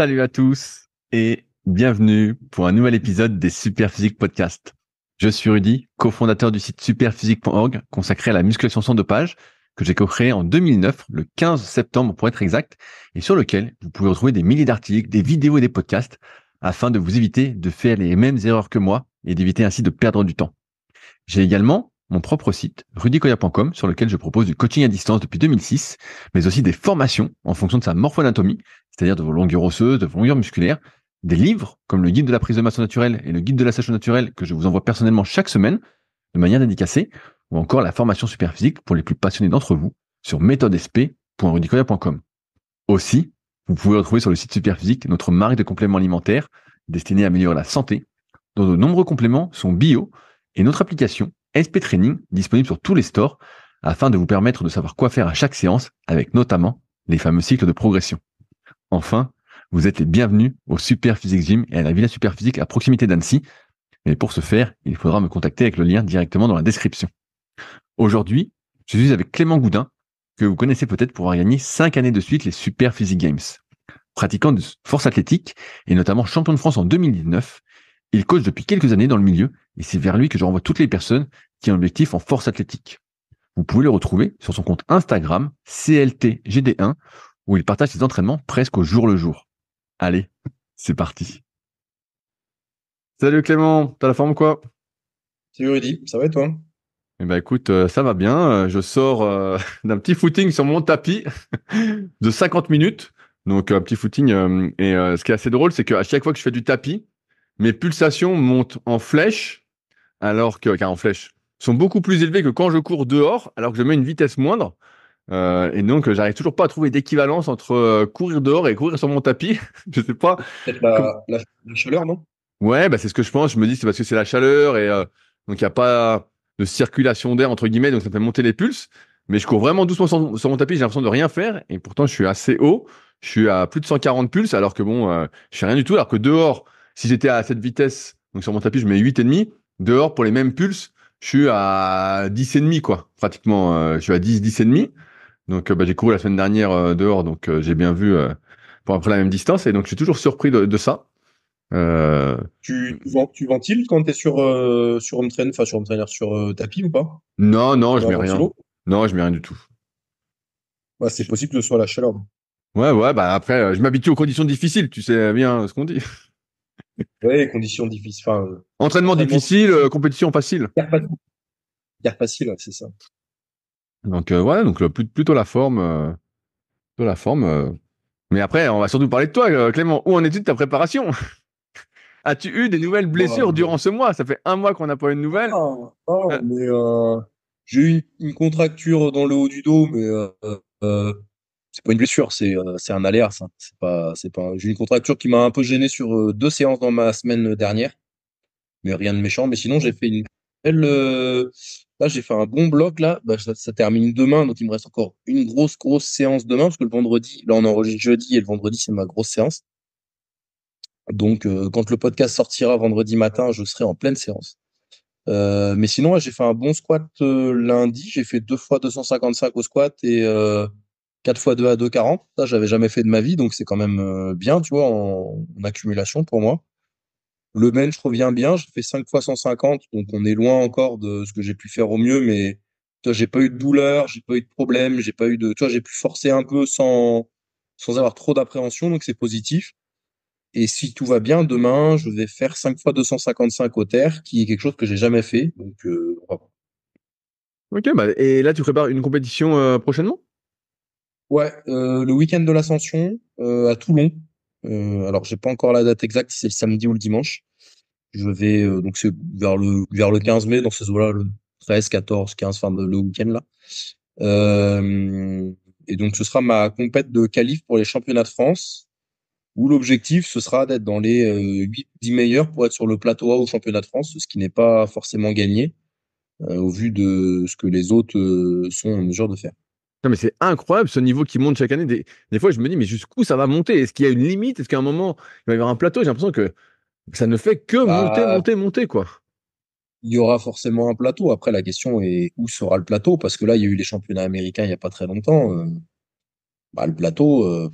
Salut à tous et bienvenue pour un nouvel épisode des Superphysique Podcast. Je suis Rudy, cofondateur du site superphysique.org consacré à la musculation sans dopage que j'ai co-créé en 2009, le 15 septembre pour être exact, et sur lequel vous pouvez retrouver des milliers d'articles, des vidéos et des podcasts afin de vous éviter de faire les mêmes erreurs que moi et d'éviter ainsi de perdre du temps. J'ai également mon propre site, rudicoya.com, sur lequel je propose du coaching à distance depuis 2006, mais aussi des formations en fonction de sa morphoanatomie c'est-à-dire de vos longueurs osseuses, de vos longueurs musculaires, des livres comme le guide de la prise de masse naturelle et le guide de la sèche naturelle que je vous envoie personnellement chaque semaine de manière dédicacée, ou encore la formation superphysique pour les plus passionnés d'entre vous sur méthodesp.rudicoya.com. Aussi, vous pouvez retrouver sur le site Superphysique notre marque de compléments alimentaires destinée à améliorer la santé, dont de nombreux compléments sont bio, et notre application SP Training disponible sur tous les stores afin de vous permettre de savoir quoi faire à chaque séance avec notamment les fameux cycles de progression. Enfin, vous êtes les bienvenus au Super Physique Gym et à la Villa Super Physique à proximité d'Annecy. Mais pour ce faire, il faudra me contacter avec le lien directement dans la description. Aujourd'hui, je suis avec Clément Goudin, que vous connaissez peut-être pour avoir gagné 5 années de suite les Super Physique Games. Pratiquant de force athlétique et notamment champion de France en 2019, il coach depuis quelques années dans le milieu et c'est vers lui que je renvoie toutes les personnes qui ont un objectif en force athlétique. Vous pouvez le retrouver sur son compte Instagram CLTGD1 où il partage ses entraînements presque au jour le jour. Allez, c'est parti. Salut Clément, t'as la forme quoi Salut Rudy, ça va et toi Eh ben écoute, euh, ça va bien. Euh, je sors euh, d'un petit footing sur mon tapis de 50 minutes. Donc un petit footing. et ce qui est assez drôle, c'est qu'à chaque fois que je fais du tapis, mes pulsations montent en flèche, alors que, car en flèche, sont beaucoup plus élevées que quand je cours dehors, alors que je mets une vitesse moindre. Euh, et donc, j'arrive toujours pas à trouver d'équivalence entre euh, courir dehors et courir sur mon tapis. je sais pas. Peut-être la, la, chaleur, non Ouais, bah, c'est ce que je pense. Je me dis, c'est parce que c'est la chaleur et euh, donc il n'y a pas de circulation d'air, entre guillemets, donc ça fait monter les pulses. Mais je cours vraiment doucement sur, mon tapis, j'ai l'impression de rien faire et pourtant je suis assez haut. Je suis à plus de 140 pulses alors que bon, je fais rien du tout. Alors que dehors, si j'étais à cette vitesse, donc sur mon tapis, je mets 8,5. Dehors, pour les mêmes pulses, je suis à 10,5 quoi, pratiquement. je suis à 10, 10,5. Donc, euh, bah, j'ai couru la semaine dernière euh, dehors, donc euh, j'ai bien vu pour après la même distance. Et donc, je suis toujours surpris de, ça. Euh... Tu, tu, ventiles quand tu es sur, sur home train, enfin sur trainer, sur tapis ou pas Non, non, je mets rien. Non, je mets rien du tout. Bah, c'est possible que ce soit la chaleur. Ouais, ouais, bah après, je m'habitue aux conditions difficiles, tu sais bien ce qu'on dit. ouais, conditions difficiles. entraînement, difficile, compétition facile. Guerre facile, c'est ça. Donc voilà, euh, donc euh, plutôt la forme, euh, la forme. Mais après, on va surtout parler de toi, Clément. Où en est tu de ta préparation As-tu eu des nouvelles oh, blessures durant ce mois Ça fait un mois qu'on n'a pas eu de nouvelles. Ah, ah, j'ai eu une, contracture dans le haut du dos, mais c'est pas une blessure, c'est un aléa. Hein. C'est Pas, pas... J'ai eu une contracture qui m'a un peu gêné sur deux séances dans ma semaine dernière, mais rien de méchant. Mais sinon, j'ai fait une belle Là, j'ai fait un bon bloc, là, bah, ça, termine demain, donc il me reste encore une grosse, grosse séance demain, parce que le vendredi, là, on enregistre jeudi, et le vendredi, c'est ma grosse séance. Donc, euh, quand le podcast sortira vendredi matin, je serai en pleine séance. Euh, mais sinon, j'ai fait un bon squat euh, lundi. J'ai fait deux fois 255 au squat et 4 fois 2 à 2,40. Ça, j'avais jamais fait de ma vie, donc c'est quand même bien, tu vois, en accumulation pour moi. Le bench revient bien. J'ai fait 5 fois 150, donc on est loin encore de ce que j'ai pu faire au mieux, mais toi j'ai pas eu de douleur, j'ai pas eu de problème, j'ai pas eu de, toi j'ai pu forcer un peu sans, sans avoir trop d'appréhension, donc c'est positif. Et si tout va bien, demain, je vais faire 5 fois 255 au terre, qui est quelque chose que j'ai jamais fait. Donc, euh, Ok, bah, et là, tu prépares une compétition euh, prochainement Ouais, euh, le week-end de l'ascension à Toulon. alors, j'ai pas encore la date exacte, c'est le samedi ou le dimanche. Je vais euh, donc c'est vers le vers le 15 mai dans ce voilà là le 13, 14, 15, de le week-end là. Euh, et donc ce sera ma compète de qualif pour les championnats de France où l'objectif ce sera d'être dans les 8 euh, 10 meilleurs pour être sur le plateau A au championnat de France, ce qui n'est pas forcément gagné au vu de ce que les autres sont en mesure de faire. Non, mais c'est incroyable ce niveau qui monte chaque année. Des, des fois, je me dis, mais jusqu'où ça va monter Est-ce qu'il y a une limite Est-ce qu'à un moment, il va y avoir un plateau J'ai l'impression que ça ne fait que bah, monter, monter, monter, quoi. Il y aura forcément un plateau. Après, la question est où sera le plateau Parce que là, il y a eu les championnats américains il n'y a pas très longtemps. Euh, bah, le plateau, euh,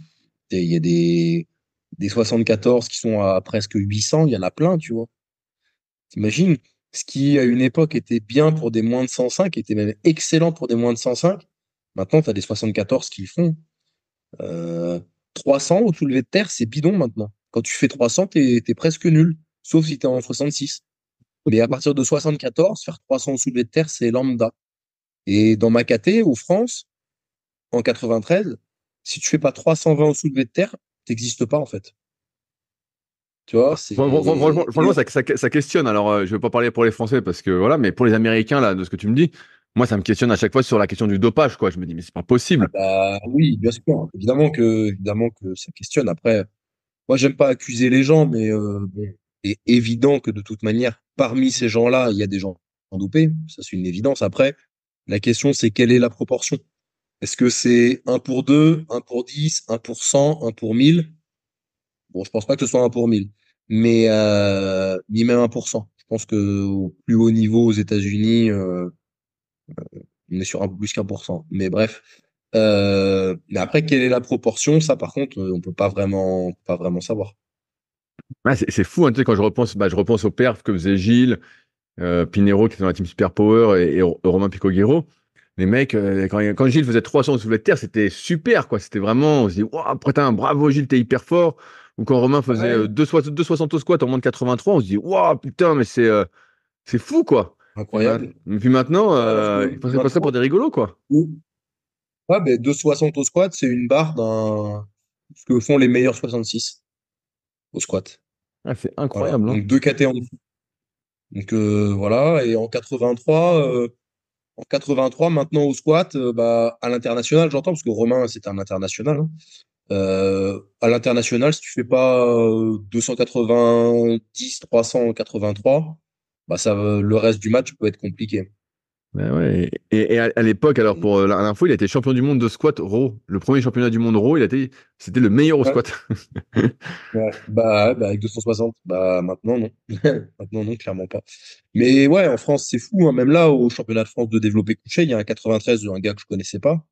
il y a des, des 74 qui sont à presque 800. Il y en a plein, tu vois. T'imagines ce qui, à une époque, était bien pour des moins de 105, était même excellent pour des moins de 105. Maintenant, tu as des 74 qui font. 300 euh, au soulevé de terre, c'est bidon maintenant. Quand tu fais 300, tu es presque nul, sauf si tu es en 66. Mais à partir de 74, faire 300 sous de terre, c'est lambda. Et dans ma caté, ou France, en 93, si tu fais pas 320 sous de terre, n'existes pas en fait. Tu vois, franchement, ça, questionne. Alors, euh, je ne vais pas parler pour les Français parce que voilà, mais pour les Américains, là, de ce que tu me dis, moi, ça me questionne à chaque fois sur la question du dopage, Je me dis, mais c'est pas possible. Ah bah, oui, bien sûr. Évidemment que, évidemment que ça questionne. Après, moi, j'aime pas accuser les gens, mais euh, est évident que de toute manière, parmi ces gens-là, il y a des gens doupé. Ça, c'est une évidence. Après, la question, c'est quelle est la proportion Est-ce que c'est 1 pour 2, 1 pour 10, 1 pour 100, 1 pour 1000 Bon, je pense pas que ce soit 1 pour 1000, mais euh, ni même 1 Je pense que au plus haut niveau aux États-Unis, euh, euh, on est sur un peu plus qu'un pour cent. Mais bref, euh, mais après, quelle est la proportion Ça, par contre, euh, on peut pas vraiment, pas vraiment savoir. c'est fou, hein, tu sais, quand je repense, bah, je repense aux perfs que faisait Gilles, euh, Pinero qui était dans la team Super Power et, Romain Picoguero. Les mecs, quand, Gilles faisait 300 sous la terre, c'était super, quoi. C'était vraiment, on se dit, waouh, putain, bravo Gilles, t'es hyper fort. Ou quand Romain faisait 260 au squat en moins de 83, on se dit, waouh, putain, mais c'est c'est fou, quoi. Incroyable. Et puis maintenant, ah, euh, ils pas ça pour des rigolos, quoi. Ou, Ouais, ben 2,60 au squat, c'est une barre d'un. Ce que font les meilleurs 66 au squat. Ah, c'est incroyable. Hein. Donc 2 KT en dessous. Donc euh, voilà, et en 83, euh, en 83, maintenant au squat, euh, bah, à l'international, j'entends, parce que Romain, c'est un international. Hein, à l'international, si tu fais pas euh, 290, 383, bah ça, le reste du match peut être compliqué. Bah et, à, l'époque, alors pour euh, l'info, il a été champion du monde de squat raw. Le premier championnat du monde raw, il a c'était le meilleur au squat. Bah, bah, avec 260. Bah, maintenant, non. maintenant, non, clairement pas. Mais ouais, en France, c'est fou. Hein. Même là, au championnat de France de développé couché, il y a un 93 un gars que je connaissais pas.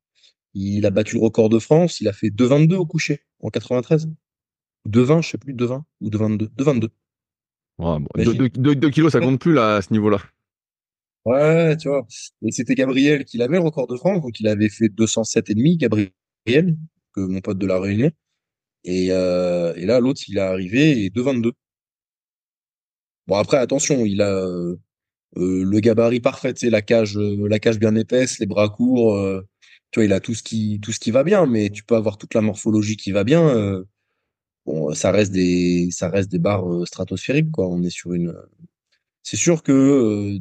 Il a battu le record de France. Il a fait 2,22 au couché en 93. 2,20, je sais plus, 2,20 ou 2,22. 2,22. 2 kilos, ça compte plus là, à ce niveau-là. Ouais, tu vois. Et c'était Gabriel qui l'avait le record de France, donc il avait fait 207,5, Gabriel, que mon pote de la Réunion. Et, euh, et là, l'autre, il est arrivé et 22 Bon, après, attention, il a euh, euh le gabarit parfait, c'est la cage, euh, la cage bien épaisse, les bras courts. Euh, tu vois, il a tout ce qui, tout ce qui va bien, mais tu peux avoir toute la morphologie qui va bien. bon, ça reste des, ça reste des barres stratosphériques, quoi. On est sur une. C'est sûr que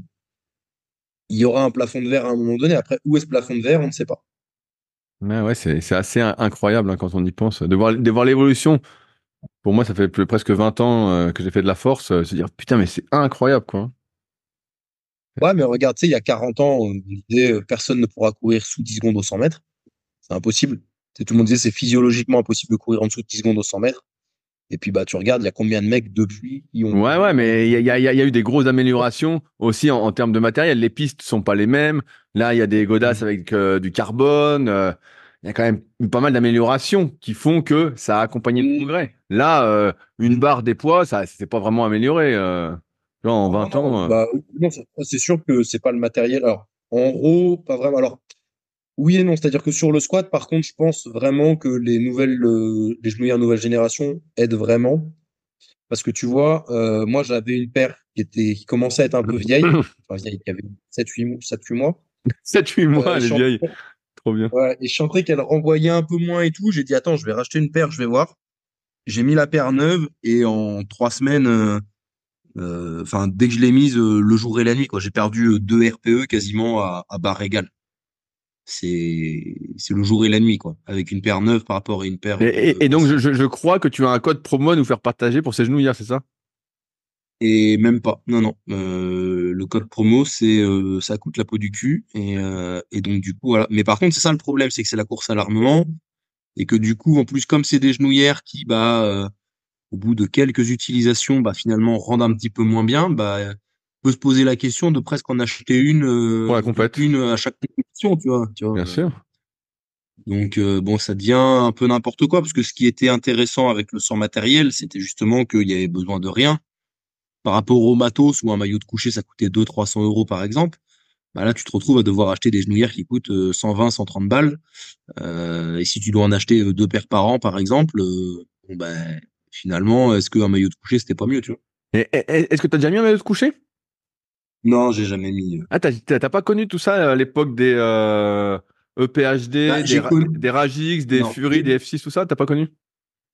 il y aura un plafond de verre à un moment donné. Après, où est ce plafond de verre On ne sait pas. Mais ouais, c'est assez incroyable hein, quand on y pense. De voir, de voir l'évolution, pour moi, ça fait presque 20 ans euh, que j'ai fait de la force. Euh, se dire, putain, mais c'est incroyable, quoi. Ouais, mais regarde, tu il y a 40 ans, on euh, personne ne pourra courir sous 10 secondes au 100 mètres. C'est impossible. Tout le monde disait, c'est physiologiquement impossible de courir en dessous de 10 secondes au 100 mètres. Et puis bah tu regardes, il y a combien de mecs depuis qui ont. Ouais, ouais, mais il y, a, eu des grosses améliorations aussi en, termes de matériel. Les pistes sont pas les mêmes. Là, il y a des godasses mmh. avec euh, du carbone. Euh, il y a quand même pas mal d'améliorations qui font que ça a accompagné le mmh. progrès. Là, euh, une mmh. barre des poids, ça c'est pas vraiment amélioré. en 20 ans. Bah, c'est sûr que c'est pas le matériel. Alors, en gros, pas vraiment. Alors, oui et non, c'est-à-dire que sur le squat, par contre, je pense vraiment que les nouvelles, euh, les genouillères nouvelle génération aident vraiment. Parce que tu vois, euh, moi j'avais une paire qui était qui commençait à être un peu vieille, enfin vieille, qui avait 7-8 mois. 7-8 mois, euh, elle est vieille. Trop bien. Ouais, et je sentais qu'elle renvoyait un peu moins et tout. J'ai dit, attends, je vais racheter une paire, je vais voir. J'ai mis la paire neuve et en trois semaines, enfin, dès que je l'ai mise, le jour et la nuit, quoi, j'ai perdu deux RPE quasiment à, à barre égale c'est le jour et la nuit quoi avec une paire neuve par rapport à une paire et, euh, donc je, je, crois que tu as un code promo à nous faire partager pour ces genouillères, c'est ça et même pas non non euh, le code promo c'est euh, ça coûte la peau du cul et, et donc du coup voilà mais par contre c'est ça le problème c'est que c'est la course à l'armement et que du coup en plus comme c'est des genouillères qui bah au bout de quelques utilisations bah finalement rendent un petit peu moins bien bah peut se poser la question de presque en acheter une, euh, une à chaque compétition, tu vois. Bien sûr. Donc euh, bon, ça devient un peu n'importe quoi parce que ce qui était intéressant avec le sans matériel, c'était justement qu'il y avait besoin de rien. Par rapport au matos ou un maillot de coucher, ça coûtait 200-300 euros par exemple. Bah là, tu te retrouves à devoir acheter des genouillères qui coûtent 120-130 euh, balles. et si tu dois en acheter deux paires par an, par exemple, ben, finalement, est-ce qu'un maillot de coucher, c'était pas mieux, tu vois Est-ce que tu as déjà mis un maillot de coucher non, j'ai jamais mis. Euh. Ah, t'as pas connu tout ça à euh, l'époque des EPHD, euh, e bah, des, des, Ragix, des Fury, des F6, tout ça T'as pas connu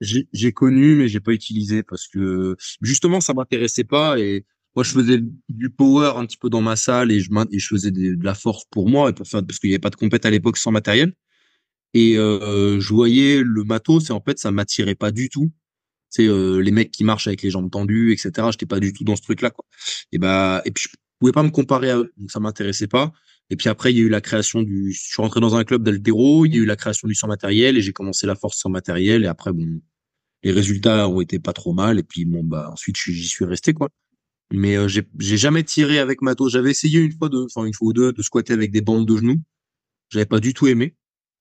J'ai connu, mais j'ai pas utilisé parce que justement, ça m'intéressait pas et moi, je faisais du power un petit peu dans ma salle et je, faisais de la force pour moi et parce qu'il n'y avait pas de compète à l'époque sans matériel. Et je voyais le matos et en fait, ça m'attirait pas du tout c'est les mecs qui marchent avec les jambes tendues etc j'étais pas du tout dans ce truc là quoi et bah et puis pouvais pas me comparer à eux, donc ça m'intéressait pas. Et puis après, il y a eu la création du. Je suis rentré dans un club d'Altero. il y a eu la création du sans matériel et j'ai commencé la force sans matériel. Et après, bon, les résultats ont été pas trop mal. Et puis bon, bah ensuite j'y suis resté quoi. Mais euh, j'ai jamais tiré avec Mato. J'avais essayé une fois de, enfin une fois ou deux, de squatter avec des bandes de genoux. J'avais pas du tout aimé.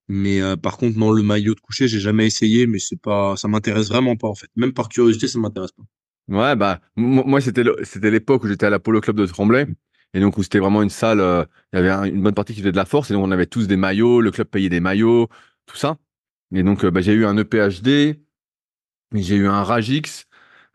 Mais euh, par contre, non, le maillot de coucher, j'ai jamais essayé. Mais c'est pas, ça m'intéresse vraiment pas en fait. Même par curiosité, ça m'intéresse pas. Ouais, bah, moi, c'était c'était l'époque où j'étais à l'Apollo Club de Tremblay. Et donc, où c'était vraiment une salle, euh, il y avait une bonne partie qui faisait de la force. Et donc, on avait tous des maillots, le club payait des maillots, tout ça. Et donc, euh, bah, j'ai eu un EPHD, j'ai eu un Rajix.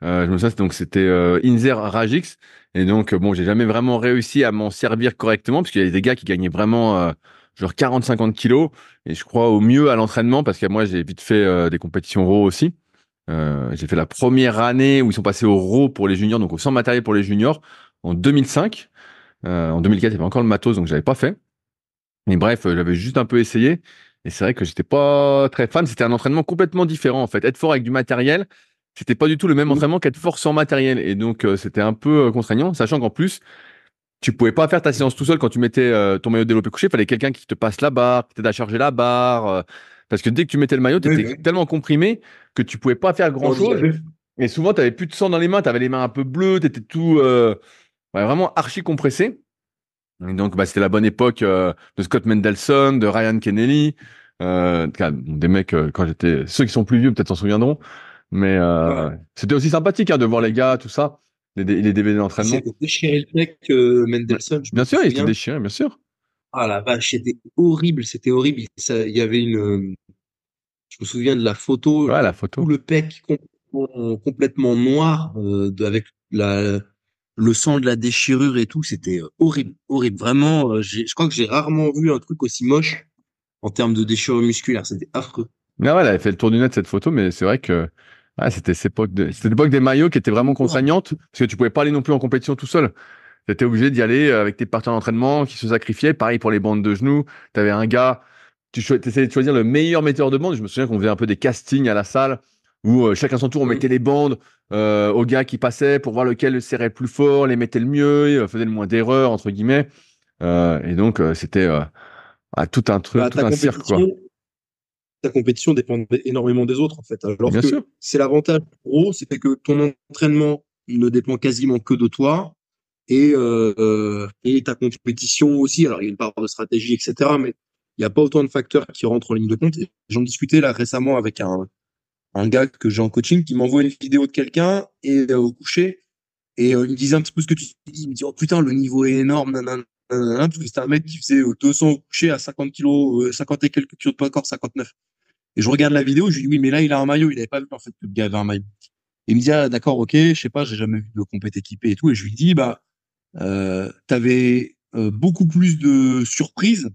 Euh, je me souviens, donc c'était euh, Inzer Rajix. Et donc, bon, j'ai jamais vraiment réussi à m'en servir correctement, parce qu'il y avait des gars qui gagnaient vraiment genre 40-50 kilos. Et je crois au mieux à l'entraînement, parce que moi, j'ai vite fait des compétitions raw aussi. Euh, j'ai fait la première année où ils sont passés au RAW pour les juniors, donc au sans matériel pour les juniors, en 2005. Euh, en 2004, il y avait encore le matos, donc j'avais pas fait. Mais bref, euh, j'avais juste un peu essayé. Et c'est vrai que j'étais pas très fan. C'était un entraînement complètement différent, en fait. Être fort avec du matériel, c'était pas du tout le même mm. entraînement qu'être fort sans matériel. Et donc, euh, c'était un peu euh, contraignant, sachant qu'en plus, tu pouvais pas faire ta séance tout seul quand tu mettais ton maillot développé couché. Il fallait quelqu'un qui te passe la barre, qui t'aide à charger la barre. Parce que dès que tu mettais le maillot, tu étais tellement comprimé que tu pouvais pas faire grand chose. et souvent, tu avais plus de sang dans les mains, tu avais les mains un peu bleues, tu étais tout euh, vraiment archi compressé. donc, bah, c'était la bonne époque euh, de Scott Mendelssohn de Ryan Kennelly, euh, des mecs, quand j'étais, ceux qui sont plus vieux peut-être s'en souviendront, mais c'était aussi sympathique hein, de voir les gars, tout ça, les, DVD d'entraînement. C'était déchiré le mec, bien sûr, il était déchiré, bien sûr. Ah la vache, c'était horrible, c'était horrible. il y avait une. Euh, je me souviens de la photo. où la photo. le pec complètement, noir, euh, avec la, le sang de la déchirure et tout. C'était euh, horrible, horrible. Vraiment, je crois que j'ai rarement vu un truc aussi moche en termes de déchirure musculaire. C'était affreux. Non, ah ouais, elle avait fait le tour du net cette photo, mais c'est vrai que ah, c'était l'époque de... des maillots qui étaient vraiment contraignante, parce que tu pouvais pas aller non plus en compétition tout seul tu étais obligé d'y aller euh, avec tes partenaires d'entraînement qui se sacrifiaient. Pareil pour les bandes de genoux. Tu avais un gars, tu essayais de choisir le meilleur metteur de bande. Je me souviens qu'on faisait un peu des castings à la salle où euh, chacun son tour, on mettait les bandes euh, aux gars qui passaient pour voir lequel serrait le plus fort, les mettait le mieux, faisait le moins d'erreurs, entre guillemets. et donc, c'était tout un truc, bah, tout un cirque. Ta compétition dépend énormément des autres, en fait. Alors Bien que c'est l'avantage gros, c'était que ton entraînement ne dépend quasiment que de toi et, euh, et ta compétition aussi. Alors, il y a une part de stratégie, etc., mais il n'y a pas autant de facteurs qui rentrent en ligne de compte. J'en discutais là récemment avec un, un gars que j'ai en coaching qui m'envoie une vidéo de quelqu'un et euh, au coucher, et euh, il me disait un petit peu ce que tu dis. Il me dit, oh putain, le niveau est énorme, nanana, c'était un mec qui faisait 200 euh, au coucher à 50 kilos, 50 et quelques kilos de poids corps, 59. Et je regarde la vidéo, je lui dis, oui, mais là, il a un maillot. Il n'avait pas vu, en fait, que le gars avait un maillot. Il me dit, ah, d'accord, ok, je sais pas, j'ai jamais vu de compète équipé et tout. Et je lui dis, bah, euh, tu avais euh, beaucoup plus de surprises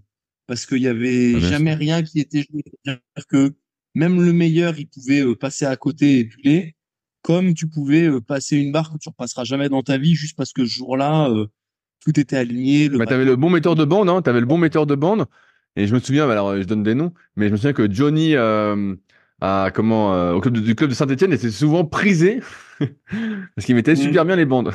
parce qu'il y avait ah, jamais rien qui était joué. cest dire que même le meilleur, il pouvait euh, passer à côté et l'es comme tu pouvais euh, passer une barre que tu repasseras jamais dans ta vie juste parce que ce jour-là, tout était aligné. Mais bah, t'avais le bon metteur de bande, hein, t'avais le bon metteur de bande. Et je me souviens, bah, alors je donne des noms, mais je me souviens que Johnny comment au club de, du club de Saint-Etienne était souvent prisé parce qu'il mettait mmh. super bien les bandes.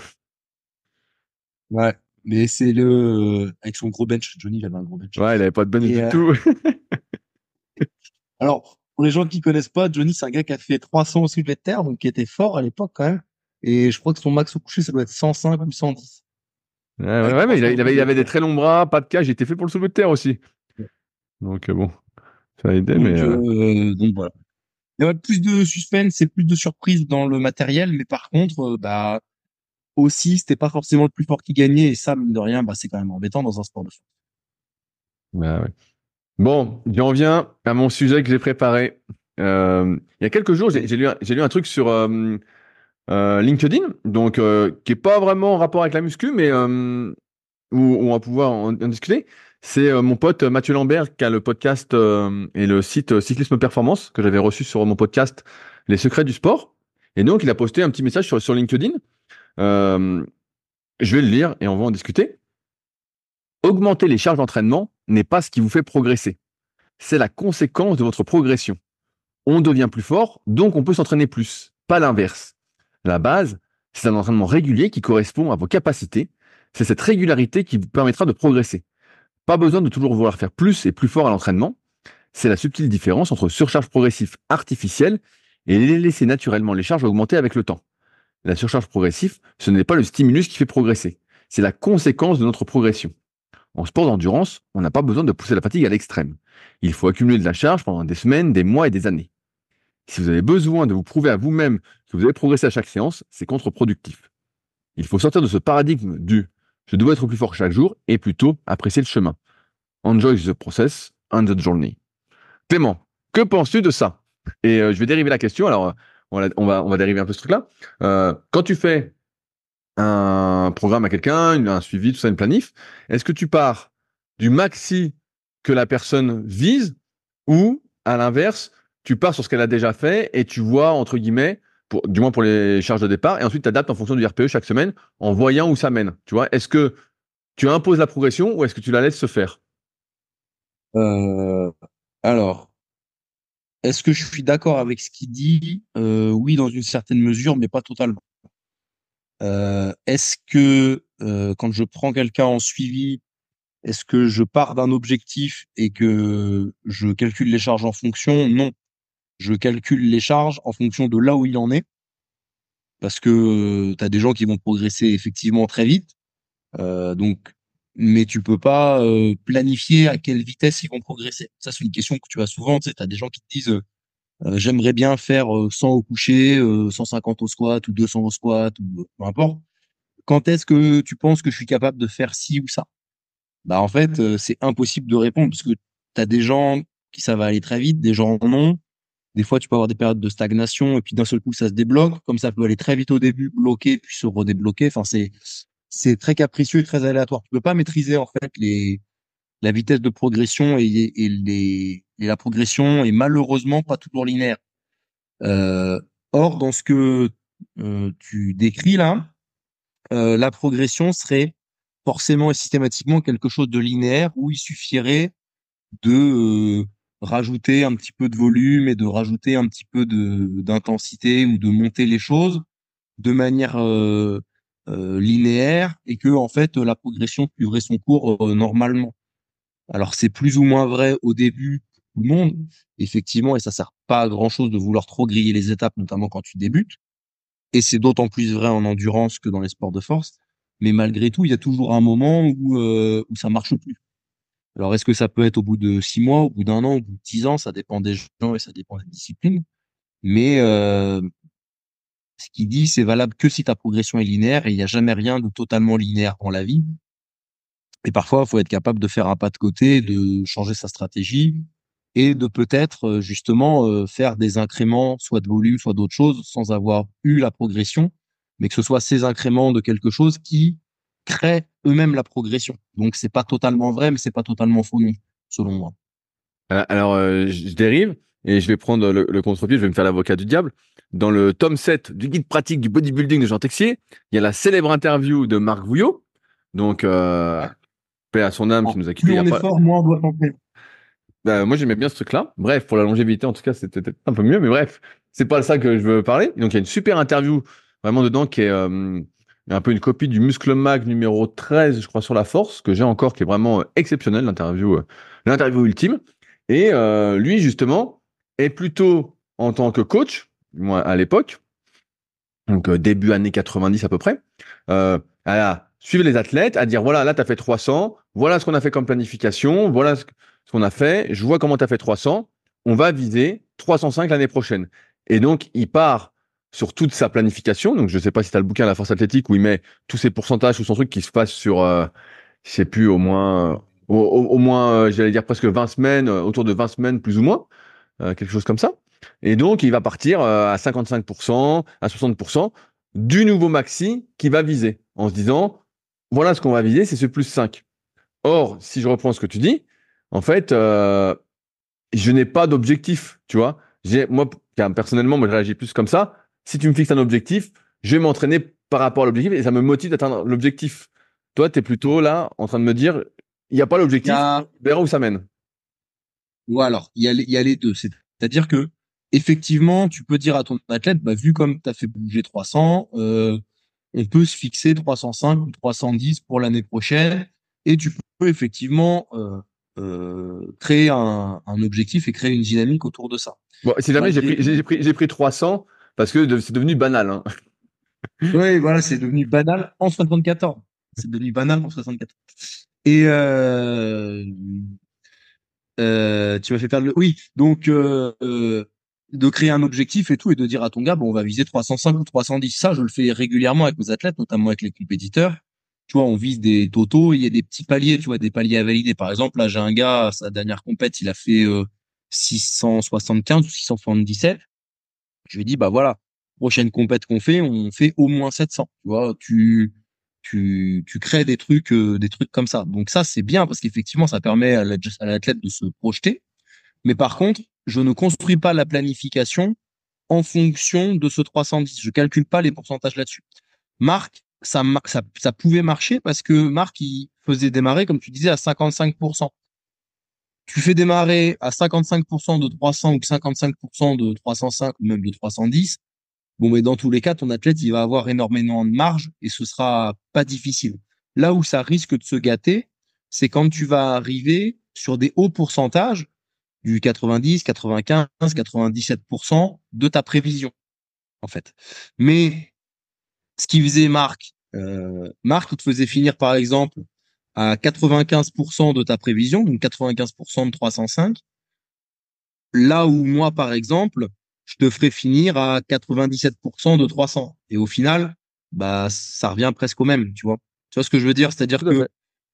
Ouais. Mais c'est le. Euh, avec son gros bench. Johnny, il avait un gros bench. Ouais, il avait pas de bench du euh, tout. Alors, pour les gens qui connaissent pas, Johnny, c'est un gars qui a fait 300 au de terre, donc qui était fort à l'époque quand même. Et je crois que son max au coucher, ça doit être 105 ou 110. Ouais, ouais, mais il, avait, des très longs bras, pas de cage, il était fait pour le soulevé de terre aussi. Donc euh, bon, ça a aidé, mais. donc voilà. Il y a plus de suspense et plus de surprise dans le matériel, mais par contre, bah, aussi, c'était pas forcément le plus fort qui gagnait. Et ça, mine de rien, bah, c'est quand même embêtant dans un sport de bah, sport. Bon, j'en viens à mon sujet que j'ai préparé. Euh, il y a quelques jours, j'ai lu, un truc sur euh, euh, LinkedIn, donc qui est pas vraiment en rapport avec la muscu, mais où, on va pouvoir en, discuter. C'est mon pote Mathieu Lambert qui a le podcast et le site Cyclisme Performance que j'avais reçu sur mon podcast Les Secrets du Sport. Et donc, il a posté un petit message sur, sur LinkedIn je vais le lire et on va en discuter. Augmenter les charges d'entraînement n'est pas ce qui vous fait progresser. C'est la conséquence de votre progression. On devient plus fort, donc on peut s'entraîner plus, pas l'inverse. La base, c'est un entraînement régulier qui correspond à vos capacités. C'est cette régularité qui vous permettra de progresser. Pas besoin de toujours vouloir faire plus et plus fort à l'entraînement. C'est la subtile différence entre surcharge progressive artificielle et laisser naturellement les charges augmenter avec le temps. La surcharge progressive, ce n'est pas le stimulus qui fait progresser, c'est la conséquence de notre progression. En sport d'endurance, on n'a pas besoin de pousser la fatigue à l'extrême. Il faut accumuler de la charge pendant des semaines, des mois et des années. Si vous avez besoin de vous prouver à vous-même que vous avez progressé à chaque séance, c'est contre-productif. Il faut sortir de ce paradigme du je dois être plus fort chaque jour et plutôt apprécier le chemin. Enjoy the process and the journey. Clément, que penses-tu de ça Et euh, je vais dériver la question. Alors, on va, on va, dériver un peu ce truc-là. Euh, quand tu fais un programme à quelqu'un, un suivi, tout ça, une planif, est-ce que tu pars du maxi que la personne vise ou à l'inverse, tu pars sur ce qu'elle a déjà fait et tu vois, entre guillemets, pour, du moins pour les charges de départ, et ensuite tu adaptes en fonction du RPE chaque semaine en voyant où ça mène. Tu vois, est-ce que tu imposes la progression ou est-ce que tu la laisses se faire euh, Alors, est-ce que je suis d'accord avec ce qu'il dit euh, Oui, dans une certaine mesure, mais pas totalement. Euh, est-ce que euh, quand je prends quelqu'un en suivi, est-ce que je pars d'un objectif et que je calcule les charges en fonction Non. Je calcule les charges en fonction de là où il en est. Parce que tu as des gens qui vont progresser effectivement très vite. donc mais tu peux pas euh, planifier à quelle vitesse ils vont progresser. Ça, c'est une question que tu as souvent. Tu as des gens qui te disent euh, j'aimerais bien faire 100 euh, au coucher, 150 au squat ou 200 au squat ou peu importe. Quand est-ce que tu penses que je suis capable de faire ci ou ça Bah en fait, c'est impossible de répondre parce que tu as des gens qui ça va aller très vite, des gens non. Des fois, tu peux avoir des périodes de stagnation et puis d'un seul coup, ça se débloque. Comme ça peut aller très vite au début, bloqué puis se redébloquer. Enfin, c'est c'est très capricieux et très aléatoire. Tu peux pas maîtriser en fait les la vitesse de progression et, et les et la progression est malheureusement pas toujours linéaire. Euh, or, dans ce que euh, tu décris là, euh, la progression serait forcément et systématiquement quelque chose de linéaire où il suffirait de euh, rajouter un petit peu de volume et de rajouter un petit peu de d'intensité ou de monter les choses de manière euh, euh, linéaire et que en fait la progression suivrait son cours euh, normalement. Alors c'est plus ou moins vrai au début tout le monde, effectivement, et ça sert pas à grand chose de vouloir trop griller les étapes, notamment quand tu débutes. Et c'est d'autant plus vrai en endurance que dans les sports de force. Mais malgré tout, il y a toujours un moment où, euh, où ça marche plus. Alors, est-ce que ça peut être au bout de six mois, au bout d'un an, au bout de dix ans Ça dépend des gens et ça dépend des disciplines. Mais euh, ce qui dit, c'est valable que si ta progression est linéaire et il n'y a jamais rien de totalement linéaire dans la vie. Et parfois, il faut être capable de faire un pas de côté, de changer sa stratégie et de peut-être euh, justement euh, faire des incréments, soit de volume, soit d'autres choses, sans avoir eu la progression, mais que ce soit ces incréments de quelque chose qui créent eux-mêmes la progression. Donc, c'est pas totalement vrai, mais c'est pas totalement faux non, selon moi. Euh, alors, je dérive et je vais prendre le, contre-pied, je vais me faire l'avocat du diable. Dans le tome 7 du guide pratique du bodybuilding de Jean Texier, il y a la célèbre interview de Marc Vouillot, donc euh, paix à son âme qui nous a quittés. Plus on on doit bah, moi, j'aimais bien ce truc-là. Bref, pour la longévité, en tout cas, c'était peut-être un peu mieux, mais bref, c'est pas ça que je veux parler. Donc, il y a une super interview vraiment dedans qui est euh, un peu une copie du Muscle Mag numéro 13, je crois, sur la force, que j'ai encore, qui est vraiment euh, exceptionnelle, l'interview, l'interview ultime. Et lui, justement, et plutôt en tant que coach, à l'époque, donc euh, début années 90 à peu près, euh, à suivre les athlètes, à dire voilà, là, tu as fait 300, voilà ce qu'on a fait comme planification, voilà ce qu'on a fait, je vois comment tu as fait 300, on va viser 305 l'année prochaine. Et donc, il part sur toute sa planification. Donc, je ne sais pas si tu as le bouquin La Force Athlétique où il met tous ses pourcentages ou son truc qui se passe sur, je euh, je sais plus, au moins, au, moins, j'allais dire presque 20 semaines, autour de 20 semaines plus ou moins. Euh, quelque chose comme ça. Et donc, il va partir euh, à 55%, à 60% du nouveau maxi qui va viser en se disant, voilà ce qu'on va viser, c'est ce plus 5. Or, si je reprends ce que tu dis, en fait, euh, je n'ai pas d'objectif, tu vois. Moi, personnellement, moi, je réagis plus comme ça. Si tu me fixes un objectif, je vais m'entraîner par rapport à l'objectif et ça me motive d'atteindre l'objectif. Toi, tu es plutôt là en train de me dire, il n'y a pas l'objectif, a... où ça mène. Ou alors, il y, a, les deux. C'est-à-dire que effectivement, tu peux dire à ton athlète, bah, vu comme tu as fait bouger 300, euh, on peut se fixer 305 ou 310 pour l'année prochaine. Et tu peux effectivement euh, euh, créer un, objectif et créer une dynamique autour de ça. Bon, si jamais j'ai pris, pris, 300 parce que c'est devenu banal. Hein. oui, voilà, c'est devenu banal en 74. C'est devenu banal en 74. Et euh, euh, tu m'as fait perdre le. Oui, donc euh, euh, de créer un objectif et tout, et de dire à ton gars, bon, on va viser 305 ou 310. Ça, je le fais régulièrement avec mes athlètes, notamment avec les compétiteurs. Tu vois, on vise des totaux, il y a des petits paliers, tu vois, des paliers à valider. Par exemple, là, j'ai un gars, sa dernière compète, il a fait euh, 675 ou 677. Je lui ai dit, bah voilà, prochaine compète qu'on fait, on fait au moins 700. Tu vois, tu tu, crées des trucs, euh, des trucs comme ça. Donc ça, c'est bien parce qu'effectivement, ça permet à l'athlète de se projeter. Mais par contre, je ne construis pas la planification en fonction de ce 310. Je calcule pas les pourcentages là-dessus. Marc, ça, ça, ça pouvait marcher parce que Marc, il faisait démarrer, comme tu disais, à 55%. Tu fais démarrer à 55% de 300 ou 55% de 305 ou même de 310. Bon, mais dans tous les cas, ton athlète, il va avoir énormément de marge et ce sera pas difficile. Là où ça risque de se gâter, c'est quand tu vas arriver sur des hauts pourcentages du 90, 95, 97% de ta prévision, en fait. Mais ce qui faisait Marc, euh, Marc, te faisait finir, par exemple, à 95% de ta prévision, donc 95% de 305. Là où moi, par exemple, je te ferai finir à 97% de 300. Et au final, bah, ça revient presque au même, tu vois. Tu vois ce que je veux dire? C'est-à-dire que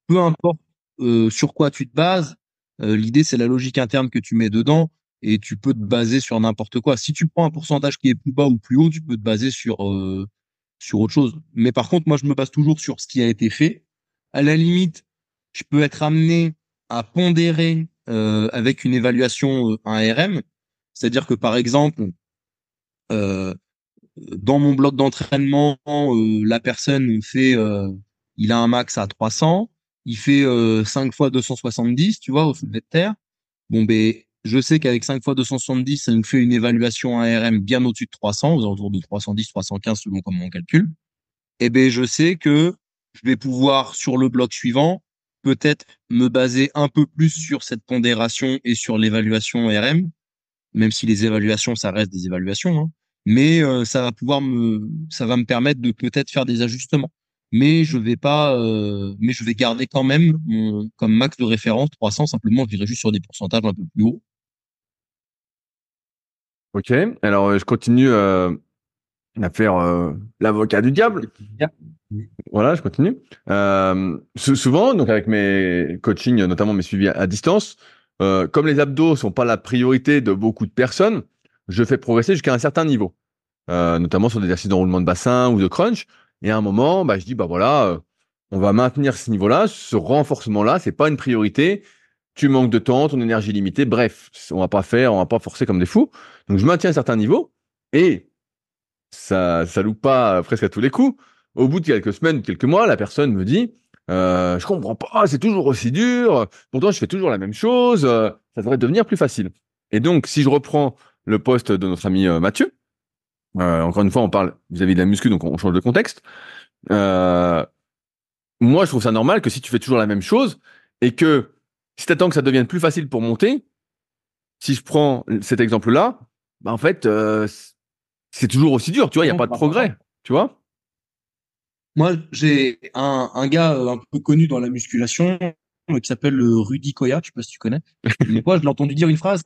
peu importe euh, sur quoi tu te bases, euh, l'idée, c'est la logique interne que tu mets dedans et tu peux te baser sur n'importe quoi. Si tu prends un pourcentage qui est plus bas ou plus haut, tu peux te baser sur, euh, sur autre chose. Mais par contre, moi, je me base toujours sur ce qui a été fait. À la limite, je peux être amené à pondérer avec une évaluation, un RM, c'est-à-dire que par exemple, euh, dans mon bloc d'entraînement, euh, la personne fait, euh, il a un max à 300, il fait 5 fois 270, tu vois, au soulevé de terre. Bon, ben, je sais qu'avec 5 fois 270, ça nous fait une évaluation ARM bien au-dessus de 300, aux alentours de 310, 315 selon comment on calcule. Eh ben, je sais que je vais pouvoir sur le bloc suivant peut-être me baser un peu plus sur cette pondération et sur l'évaluation RM même si les évaluations, ça reste des évaluations, hein. mais euh, ça va pouvoir me, ça va me permettre de peut-être faire des ajustements. Mais je vais pas, euh, mais je vais garder quand même mon, comme max de référence 300. Simplement, je dirais juste sur des pourcentages un peu plus hauts. Ok. Alors, euh, je continue à faire l'avocat du diable. Voilà, je continue. souvent, donc avec mes coachings, notamment mes suivis à distance, euh, comme les abdos sont pas la priorité de beaucoup de personnes, je fais progresser jusqu'à un certain niveau, euh, notamment sur des exercices d'enroulement de bassin ou de crunch. Et à un moment, bah, je dis, bah voilà, euh, on va maintenir ce niveau-là, ce renforcement-là, c'est pas une priorité. Tu manques de temps, ton énergie est limitée, bref, on va pas faire, on va pas forcer comme des fous. Donc je maintiens un certain niveau et ça, ça loupe pas presque à tous les coups. Au bout de quelques semaines, quelques mois, la personne me dit, euh, je comprends pas, c'est toujours aussi dur. Pourtant, je fais toujours la même chose. Euh, ça devrait devenir plus facile. Et donc, si je reprends le poste de notre ami euh, Mathieu, encore une fois, on parle vis-à-vis de la muscu, donc on change de contexte. moi, je trouve ça normal que si tu fais toujours la même chose et que si tu attends que ça devienne plus facile pour monter, si je prends cet exemple-là, bah, en fait, c'est toujours aussi dur, tu vois, il n'y a pas de progrès, tu vois. Moi, j'ai un, un, gars euh, un peu connu dans la musculation euh, qui s'appelle euh, Rudy Koya, je sais pas si tu connais. Mais moi, je l'ai entendu dire une phrase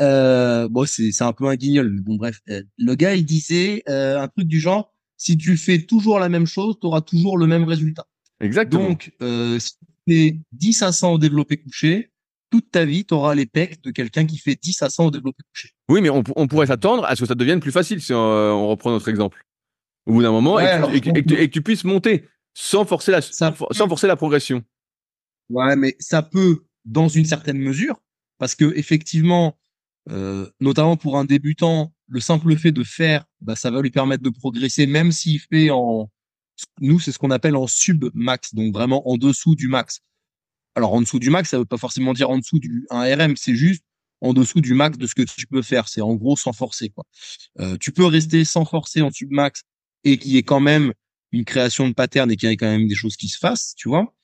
euh, bon, c'est un peu un guignol, bon, bref. le gars, il disait un truc du genre, si tu fais toujours la même chose, tu auras toujours le même résultat. Exactement. Donc, euh, si tu fais 10 à 100 au développé couché, toute ta vie, tu auras les pecs de quelqu'un qui fait 10 à 100 au développé couché. Oui, mais on, pourrait s'attendre à ce que ça devienne plus facile si on reprend notre exemple au bout d'un moment et, que tu, puisses monter sans forcer la, sans forcer la progression. Ouais, mais ça peut dans une certaine mesure parce que effectivement, euh, notamment pour un débutant, le simple fait de faire, bah, ça va lui permettre de progresser, même s'il fait en, nous, c'est ce qu'on appelle en sub max, donc vraiment en dessous du max. Alors en dessous du max, ça veut pas forcément dire en dessous du un rm c'est juste en dessous du max de ce que tu peux faire. C'est en gros sans forcer. Quoi. Euh, tu peux rester sans forcer en sub max et qui est quand même une création de pattern et qu'il y ait quand même des choses qui se fassent, tu vois.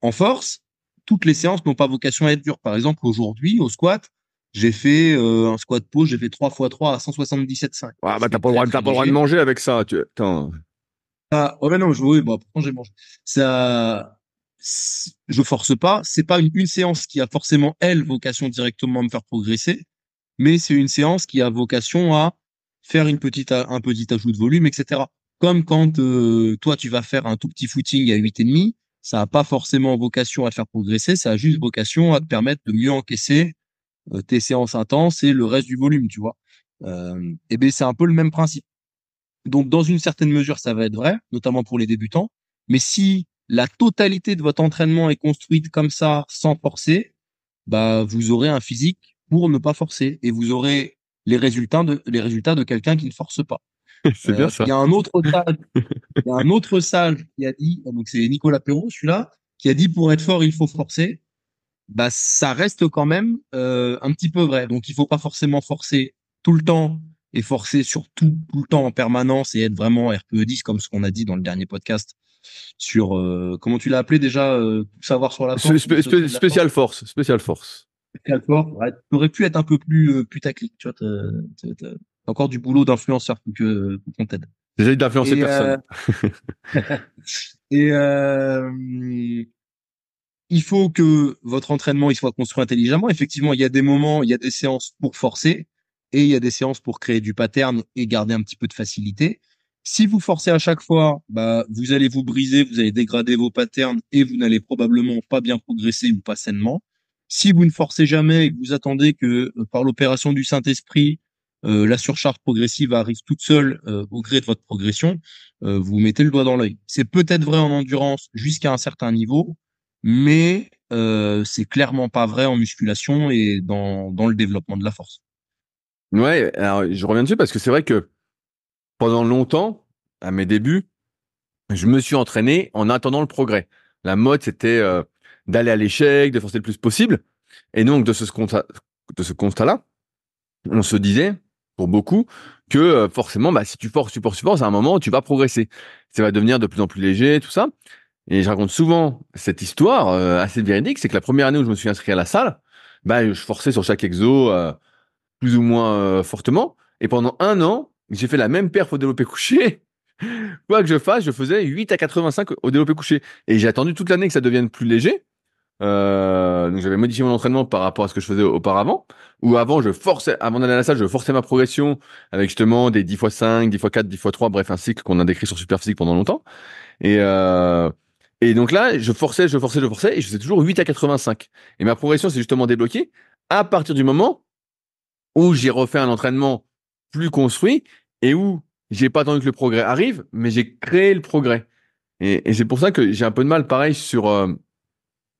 En force, toutes les séances n'ont pas vocation à être dures. Par exemple, aujourd'hui, au squat, j'ai fait euh, un squat pause, j'ai fait 3 x 3 à 177,5. Ah bah t'as pas, le droit, pas le droit de manger avec ça. Tu... Attends. Ah, ouais, non, je, oui, bon, bah, pourtant j'ai mangé. Ça, je force pas. C'est pas une, une, séance qui a forcément, elle, vocation directement à me faire progresser, mais c'est une séance qui a vocation à faire une petite, un petit ajout de volume, etc. Comme quand euh, toi, tu vas faire un tout petit footing à 8,5, ça n'a pas forcément vocation à faire progresser, ça a juste vocation à te permettre de mieux encaisser euh, tes séances intenses et le reste du volume, tu vois. Euh, et ben c'est un peu le même principe. Donc, dans une certaine mesure, ça va être vrai, notamment pour les débutants. Mais si la totalité de votre entraînement est construite comme ça, sans forcer, bah, vous aurez un physique pour ne pas forcer et vous aurez les résultats de, les résultats de quelqu'un qui ne force pas. Euh, il y a un autre sage, un autre qui a dit, ah, donc c'est Nicolas Perrault, celui-là, qui a dit pour être fort, il faut forcer. Bah, ça reste quand même euh, un petit peu vrai. Donc, il faut pas forcément forcer tout le temps et forcer sur tout, tout le temps en permanence et être vraiment RPE 10 comme ce qu'on a dit dans le dernier podcast sur euh, comment tu l'as appelé déjà savoir sur la force spécial force spécial force spécial ouais, tu aurais pu être un peu plus putaclic tu vois encore du boulot d'influenceur pour que qu'on t'aide. J'essaie d'influencer euh, personne. et euh, il faut que votre entraînement il soit construit intelligemment. Effectivement, il y a des moments, il y a des séances pour forcer et il y a des séances pour créer du pattern et garder un petit peu de facilité. Si vous forcez à chaque fois, bah, vous allez vous briser, vous allez dégrader vos patterns et vous n'allez probablement pas bien progresser ou pas sainement. Si vous ne forcez jamais et que vous attendez que euh, par l'opération du Saint-Esprit, euh, la surcharge progressive arrive toute seule euh, au gré de votre progression, euh, vous mettez le doigt dans l'œil. C'est peut-être vrai en endurance jusqu'à un certain niveau, mais c'est clairement pas vrai en musculation et dans, dans le développement de la force. Ouais, alors je reviens dessus parce que c'est vrai que pendant longtemps, à mes débuts, je me suis entraîné en attendant le progrès. La mode, c'était d'aller à l'échec, de forcer le plus possible. Et donc, de ce, de ce constat-là, on se disait, pour beaucoup que euh, forcément, bah, si tu forces, tu forces, tu forces, à un moment, tu vas progresser. Ça va devenir de plus en plus léger, tout ça. Et je raconte souvent cette histoire euh, assez véridique, c'est que la première année où je me suis inscrit à la salle, bah, je forçais sur chaque exo euh, plus ou moins fortement. Et pendant un an, j'ai fait la même perf au développé couché. Quoi que je fasse, je faisais 8 à 85 au développé couché. Et j'ai attendu toute l'année que ça devienne plus léger euh, donc j'avais modifié mon entraînement par rapport à ce que je faisais auparavant. Ou avant, je forçais, avant d'aller à la salle, je forçais ma progression avec justement des 10 x 5, 10 x 4, 10 x 3, bref, un cycle qu'on a décrit sur Superphysique pendant longtemps. Et, euh, et donc là, je forçais, je forçais, je forçais, et je faisais toujours 8 à 85. Et ma progression s'est justement débloquée à partir du moment où j'ai refait un entraînement plus construit et où j'ai pas attendu que le progrès arrive, mais j'ai créé le progrès. Et, et c'est pour ça que j'ai un peu de mal, pareil, sur euh,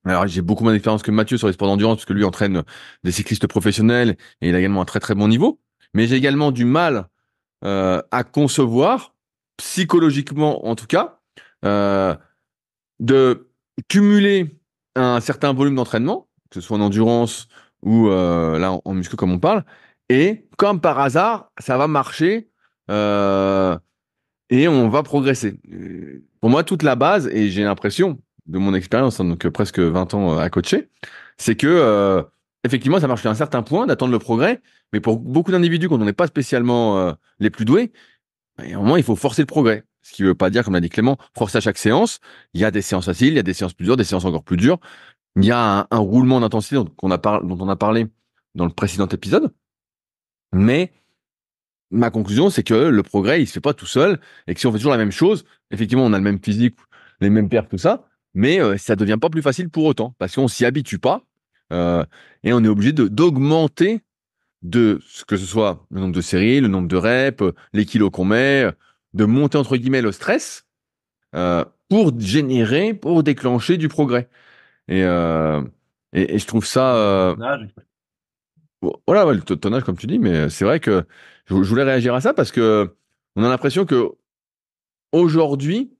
alors j'ai beaucoup moins d'expérience que Mathieu sur les sports d'endurance parce que lui entraîne des cyclistes professionnels et il a également un très très bon niveau. Mais j'ai également du mal euh, à concevoir, psychologiquement en tout cas, euh, de cumuler un certain volume d'entraînement, que ce soit en endurance ou euh, là en, muscle comme on parle, et comme par hasard, ça va marcher et on va progresser. Pour moi, toute la base, et j'ai l'impression, de mon expérience, hein, donc euh, presque 20 ans euh, à coacher, c'est que euh, effectivement, ça marche à un certain point d'attendre le progrès, mais pour beaucoup d'individus, quand on n'est pas spécialement les plus doués, et ben, au moins, il faut forcer le progrès. Ce qui ne veut pas dire, comme l'a dit Clément, forcer à chaque séance. Il y a des séances faciles, il y a des séances plus dures, des séances encore plus dures. Il y a un, roulement d'intensité dont, on a dont on a parlé dans le précédent épisode. Mais ma conclusion, c'est que le progrès, il se fait pas tout seul et que si on fait toujours la même chose, effectivement, on a le même physique, les mêmes pertes, tout ça, mais euh, ça ne devient pas plus facile pour autant, parce qu'on s'y habitue pas, euh, et on est obligé d'augmenter de, ce que ce soit le nombre de séries, le nombre de reps, euh, les kilos qu'on met, de monter entre guillemets le stress pour générer, pour déclencher du progrès. Et, et, je trouve ça... voilà, le tonnage comme tu dis, mais c'est vrai que je, je voulais réagir à ça parce que on a l'impression que aujourd'hui,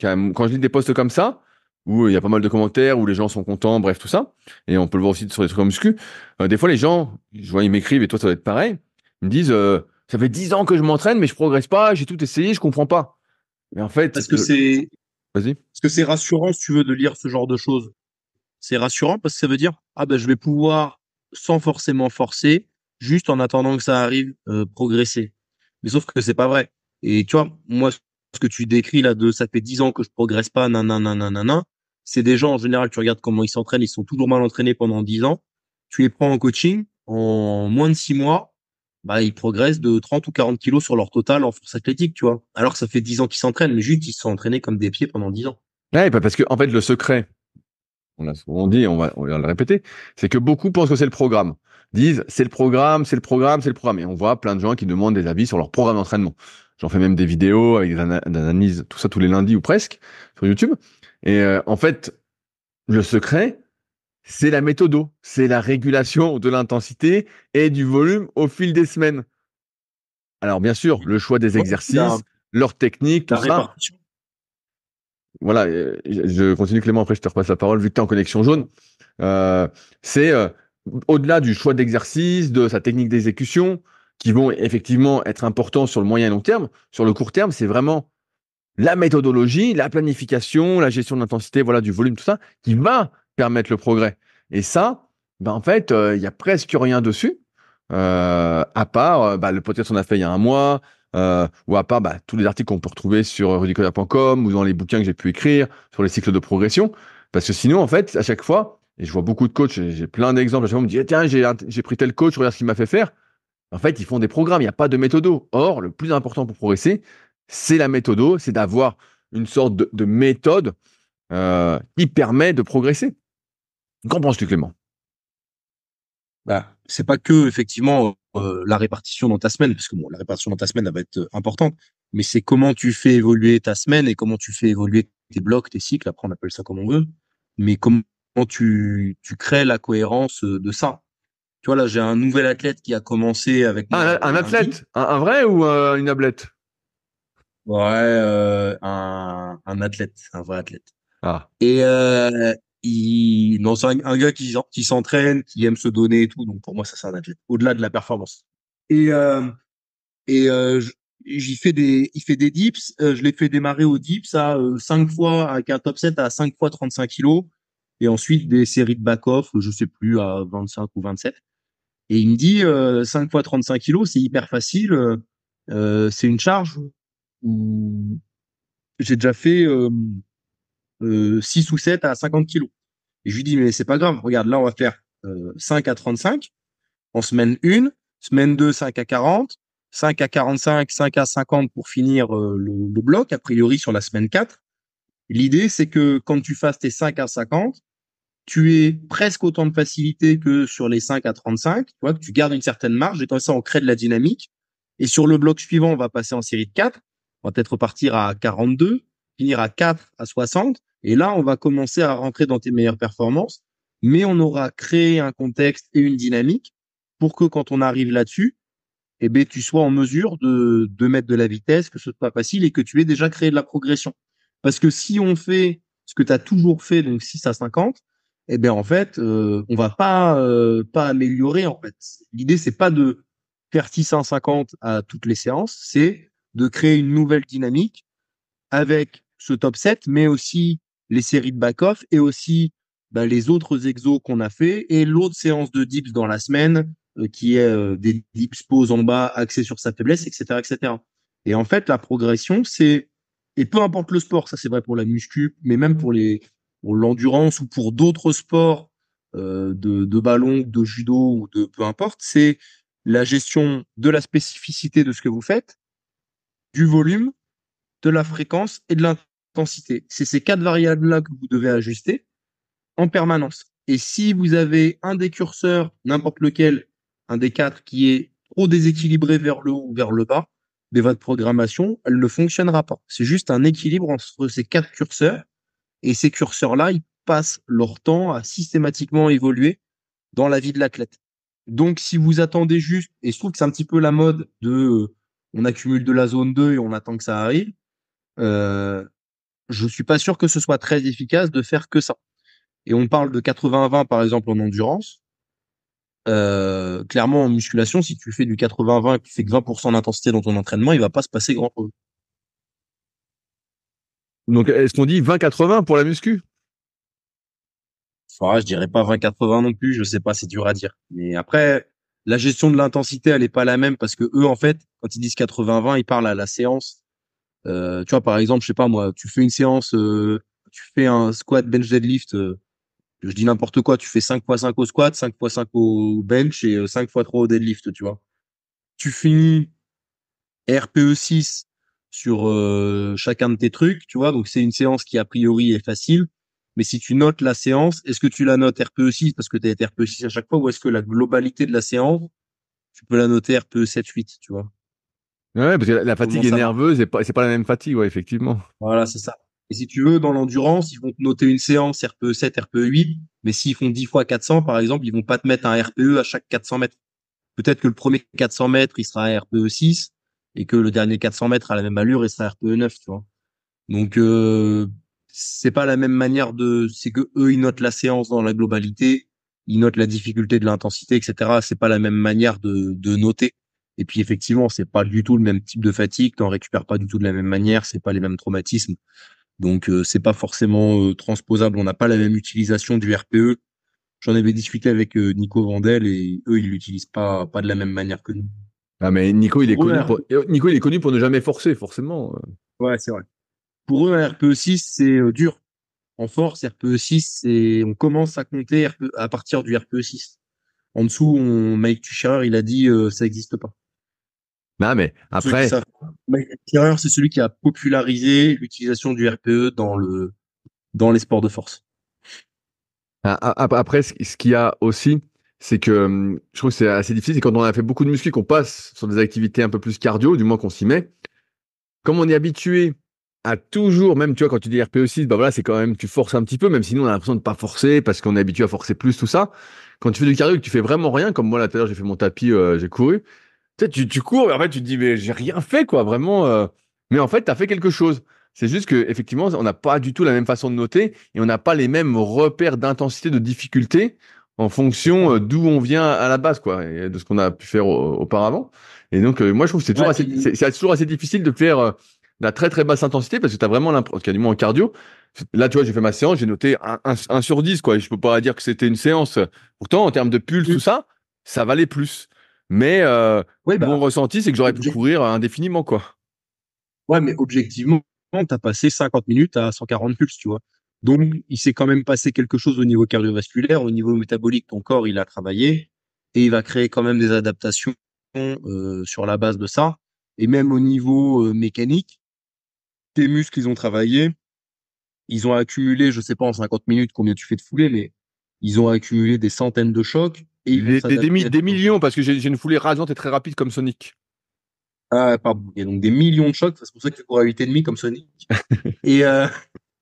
quand je lis des posts comme ça, où euh, il y a pas mal de commentaires, où les gens sont contents, bref, tout ça, et on peut le voir aussi sur des trucs comme euh, des fois les gens, je vois, ils m'écrivent, et toi, ça doit être pareil, ils me disent, euh, ça fait dix ans que je m'entraîne, mais je progresse pas, j'ai tout essayé, je comprends pas. Mais en fait. Parce que c'est. Vas-y. que c'est rassurant, si tu veux, de lire ce genre de choses. C'est rassurant parce que ça veut dire, ah ben, je vais pouvoir, sans forcément forcer, juste en attendant que ça arrive, progresser. Mais sauf que c'est pas vrai. Et tu vois, moi, ce que tu décris là de ça fait dix ans que je progresse pas, nan nan », C'est des gens en général, tu regardes comment ils s'entraînent, ils sont toujours mal entraînés pendant dix ans. Tu les prends en coaching, en moins de six mois, bah ils progressent de 30 ou 40 kilos sur leur total en force athlétique, tu vois. Alors que ça fait dix ans qu'ils s'entraînent, mais juste ils sont entraînés comme des pieds pendant dix ans. Ouais, bah, parce que en fait le secret, on l'a souvent dit, on va le répéter, c'est que beaucoup pensent que c'est le programme disent c'est le programme, c'est le programme, c'est le programme. Et on voit plein de gens qui demandent des avis sur leur programme d'entraînement. J'en fais même des vidéos avec des, analyses, tout ça tous les lundis ou presque sur YouTube. Et euh, en fait, le secret, c'est la méthode, c'est la régulation de l'intensité et du volume au fil des semaines. Alors bien sûr, le choix des exercices, leur technique, tout ça. Voilà, je continue Clément, après je te repasse la parole, vu que tu es en connexion jaune. Euh, c'est euh, au-delà du choix d'exercice, de sa technique d'exécution, qui vont effectivement être importants sur le moyen et long terme. Sur le court terme, c'est vraiment la méthodologie, la planification, la gestion de l'intensité, voilà, du volume, tout ça, qui va permettre le progrès. Et ça, ben en fait, euh, il y a presque rien dessus, euh, à part euh, bah, le podcast qu'on a fait il y a un mois, ou à part bah, tous les articles qu'on peut retrouver sur rudicoda.com ou dans les bouquins que j'ai pu écrire sur les cycles de progression. Parce que sinon, en fait, à chaque fois, et je vois beaucoup de coachs, j'ai plein d'exemples, à chaque fois, on me dit, eh, tiens, j'ai pris tel coach, regarde ce qu'il m'a fait faire. En fait, ils font des programmes, il n'y a pas de méthodo. Or, le plus important pour progresser, c'est la méthodo, c'est d'avoir une sorte de, méthode euh, qui permet de progresser. Qu'en penses-tu, Clément bah, C'est pas que, effectivement, euh, la répartition dans ta semaine, parce que bon, la répartition dans ta semaine, va être euh, importante, mais c'est comment tu fais évoluer ta semaine et comment tu fais évoluer tes blocs, tes cycles, après on appelle ça comme on veut, mais comment tu, tu crées la cohérence de ça. Tu vois, là, j'ai un nouvel athlète qui a commencé avec. Ah, un, athlète un, vrai ou euh, une ablette Ouais, euh, un, un, athlète, un vrai athlète. Ah. Et euh, il... non, c'est un, gars qui, s'entraîne, qui aime se donner et tout. Donc, pour moi, ça, c'est un athlète, au-delà de la performance. Et, euh, et euh, j'y fais des, il fait des dips. je l'ai fait démarrer au dips à 5 fois, avec un top 7 à 5 fois 35 kilos et ensuite des séries de back-off, je sais plus, à 25 ou 27. Et il me dit, 5 euh, fois 35 kilos, c'est hyper facile. Euh, euh c'est une charge où j'ai déjà fait euh, 6 euh, ou 7 à 50 kilos. Et je lui dis, mais c'est pas grave, regarde, là, on va faire 5 à 35 en semaine 1, semaine 2, 5 à 40, 5 à 45, 5 à 50 pour finir le, le bloc, a priori sur la semaine 4. L'idée, c'est que quand tu fasses tes 5 à 50, tu es presque autant de facilité que sur les 5 à 35, tu vois, que tu gardes une certaine marge et comme ça on crée de la dynamique. Et sur le bloc suivant, on va passer en série de 4, on va peut-être repartir à 42, finir à 4, à 60, et là on va commencer à rentrer dans tes meilleures performances, mais on aura créé un contexte et une dynamique pour que quand on arrive là-dessus, et eh ben tu sois en mesure de, de mettre de la vitesse, que ce soit facile et que tu aies déjà créé de la progression. Parce que si on fait ce que tu as toujours fait, donc 6 à 50, eh bien en fait, euh, on va pas euh, pas améliorer en fait. L'idée c'est pas de faire 650 à toutes les séances, c'est de créer une nouvelle dynamique avec ce top 7, mais aussi les séries de back-off et aussi bah, les autres exos qu'on a fait et l'autre séance de dips dans la semaine euh, qui est des dips pose en bas axé sur sa faiblesse, etc., etc. Et en fait, la progression, c'est et peu importe le sport, ça c'est vrai pour la muscu, mais même pour les l'endurance ou pour d'autres sports euh, de, ballon, de judo ou de peu importe, c'est la gestion de la spécificité de ce que vous faites, du volume, de la fréquence et de l'intensité. C'est ces quatre variables-là que vous devez ajuster en permanence. Et si vous avez un des curseurs, n'importe lequel, un des quatre qui est trop déséquilibré vers le haut ou vers le bas, mais ben, votre programmation, elle ne fonctionnera pas. C'est juste un équilibre entre ces quatre curseurs et ces curseurs-là, ils passent leur temps à systématiquement évoluer dans la vie de l'athlète. Donc, si vous attendez juste, et je trouve que c'est un petit peu la mode de euh, on accumule de la zone 2 et on attend que ça arrive, euh, je suis pas sûr que ce soit très efficace de faire que ça. Et on parle de 80-20 par exemple en endurance. Euh, clairement en musculation, si tu fais du 80-20 et que tu fais que 20% d'intensité dans ton entraînement, il va pas se passer grand chose. Donc, est-ce qu'on dit 20-80 pour la muscu Enfin, je dirais pas 20-80 non plus, je sais pas, c'est dur à dire. Mais après, la gestion de l'intensité, elle est pas la même parce que eux, en fait, quand ils disent 80-20, ils parlent à la séance. Euh, tu vois, par exemple, je sais pas moi, tu fais une séance, euh, tu fais un squat bench deadlift, euh, je dis n'importe quoi, tu fais 5 x 5 au squat, 5 x 5 au bench et 5 x 3 au deadlift, tu vois. Tu finis RPE 6, sur euh, chacun de tes trucs, tu vois. Donc c'est une séance qui a priori est facile, mais si tu notes la séance, est-ce que tu la notes RPE6 parce que tu été RPE6 à chaque fois ou est-ce que la globalité de la séance, tu peux la noter RPE7 8, tu vois Ouais, parce que la, fatigue est nerveuse et pas c'est pas la même fatigue, ouais, effectivement. Voilà, c'est ça. Et si tu veux dans l'endurance, ils vont te noter une séance RPE7, RPE8, mais s'ils font 10 fois 400 par exemple, ils vont pas te mettre un RPE à chaque 400 mètres. Peut-être que le premier 400 mètres, il sera RPE6 et que le dernier 400 mètres a la même allure et ça RPE9, tu vois. Donc euh, c'est pas la même manière de, c'est que eux ils notent la séance dans la globalité, ils notent la difficulté de l'intensité, etc. C'est pas la même manière de, de noter. Et puis effectivement, c'est pas du tout le même type de fatigue, t'en récupères pas du tout de la même manière, c'est pas les mêmes traumatismes. Donc euh, c'est pas forcément euh, transposable, on n'a pas la même utilisation du RPE. J'en avais discuté avec Nico Vandel et eux ils l'utilisent pas pas de la même manière que nous. Ah, mais Nico, il, est connu pour... Euh, Nico, il est connu pour ne jamais forcer, forcément. Euh. Ouais, c'est vrai. Pour eux, un RPE6, c'est euh, dur. En force, RPE6, on commence à compter e, à partir du RPE6. En dessous, on... Mike Tucherer, il a dit, ça n'existe pas. Non, mais après. Mike c'est celui qui a popularisé l'utilisation du RPE dans le, dans les sports de force. Ah, ah, après, ce qu'il y a aussi, c'est que euh, je trouve que c'est assez difficile. C'est quand on a fait beaucoup de muscu, qu'on passe sur des activités un peu plus cardio, du moins qu'on s'y met. Comme on est habitué à toujours, même tu vois, quand tu dis RPE6, bah voilà, c'est quand même, tu forces un petit peu, même si nous on a l'impression de pas forcer parce qu'on est habitué à forcer plus, tout ça. Quand tu fais du cardio et que tu fais vraiment rien, comme moi là tout à l'heure, j'ai fait mon tapis, euh, j'ai couru. Tu tu, cours et en fait, tu te dis, mais j'ai rien fait, quoi, vraiment. Euh. Mais en fait, tu as fait quelque chose. C'est juste que on n'a pas du tout la même façon de noter et on n'a pas les mêmes repères d'intensité, de difficulté en fonction euh, d'où on vient à la base, quoi, et de ce qu'on a pu faire auparavant. Et donc, euh, moi, je trouve que c'est toujours, assez, c'est, toujours assez difficile de faire de euh, la très, très basse intensité parce que tu as vraiment l'impression, en moins en cardio. Là, tu vois, j'ai fait ma séance, j'ai noté un sur 10, quoi. Et je peux pas dire que c'était une séance. Pourtant, en termes de pulse, tout mmh. ça, ça valait plus. Mais ouais, bah, mon ressenti, c'est que j'aurais pu courir indéfiniment, quoi. Ouais, mais objectivement, tu as passé 50 minutes à 140 pulses, tu vois. Donc, il s'est quand même passé quelque chose au niveau cardiovasculaire, au niveau métabolique. Ton corps, il a travaillé et il va créer quand même des adaptations euh, sur la base de ça. Et même au niveau euh, mécanique, tes muscles, ils ont travaillé. Ils ont accumulé, je sais pas en 50 minutes combien tu fais de foulée, mais ils ont accumulé des centaines de chocs. Et des, millions, parce que j'ai une foulée rasante et très rapide comme Sonic. Ah, pardon. a donc des millions de chocs, c'est pour ça que tu cours à demi comme Sonic. et, euh,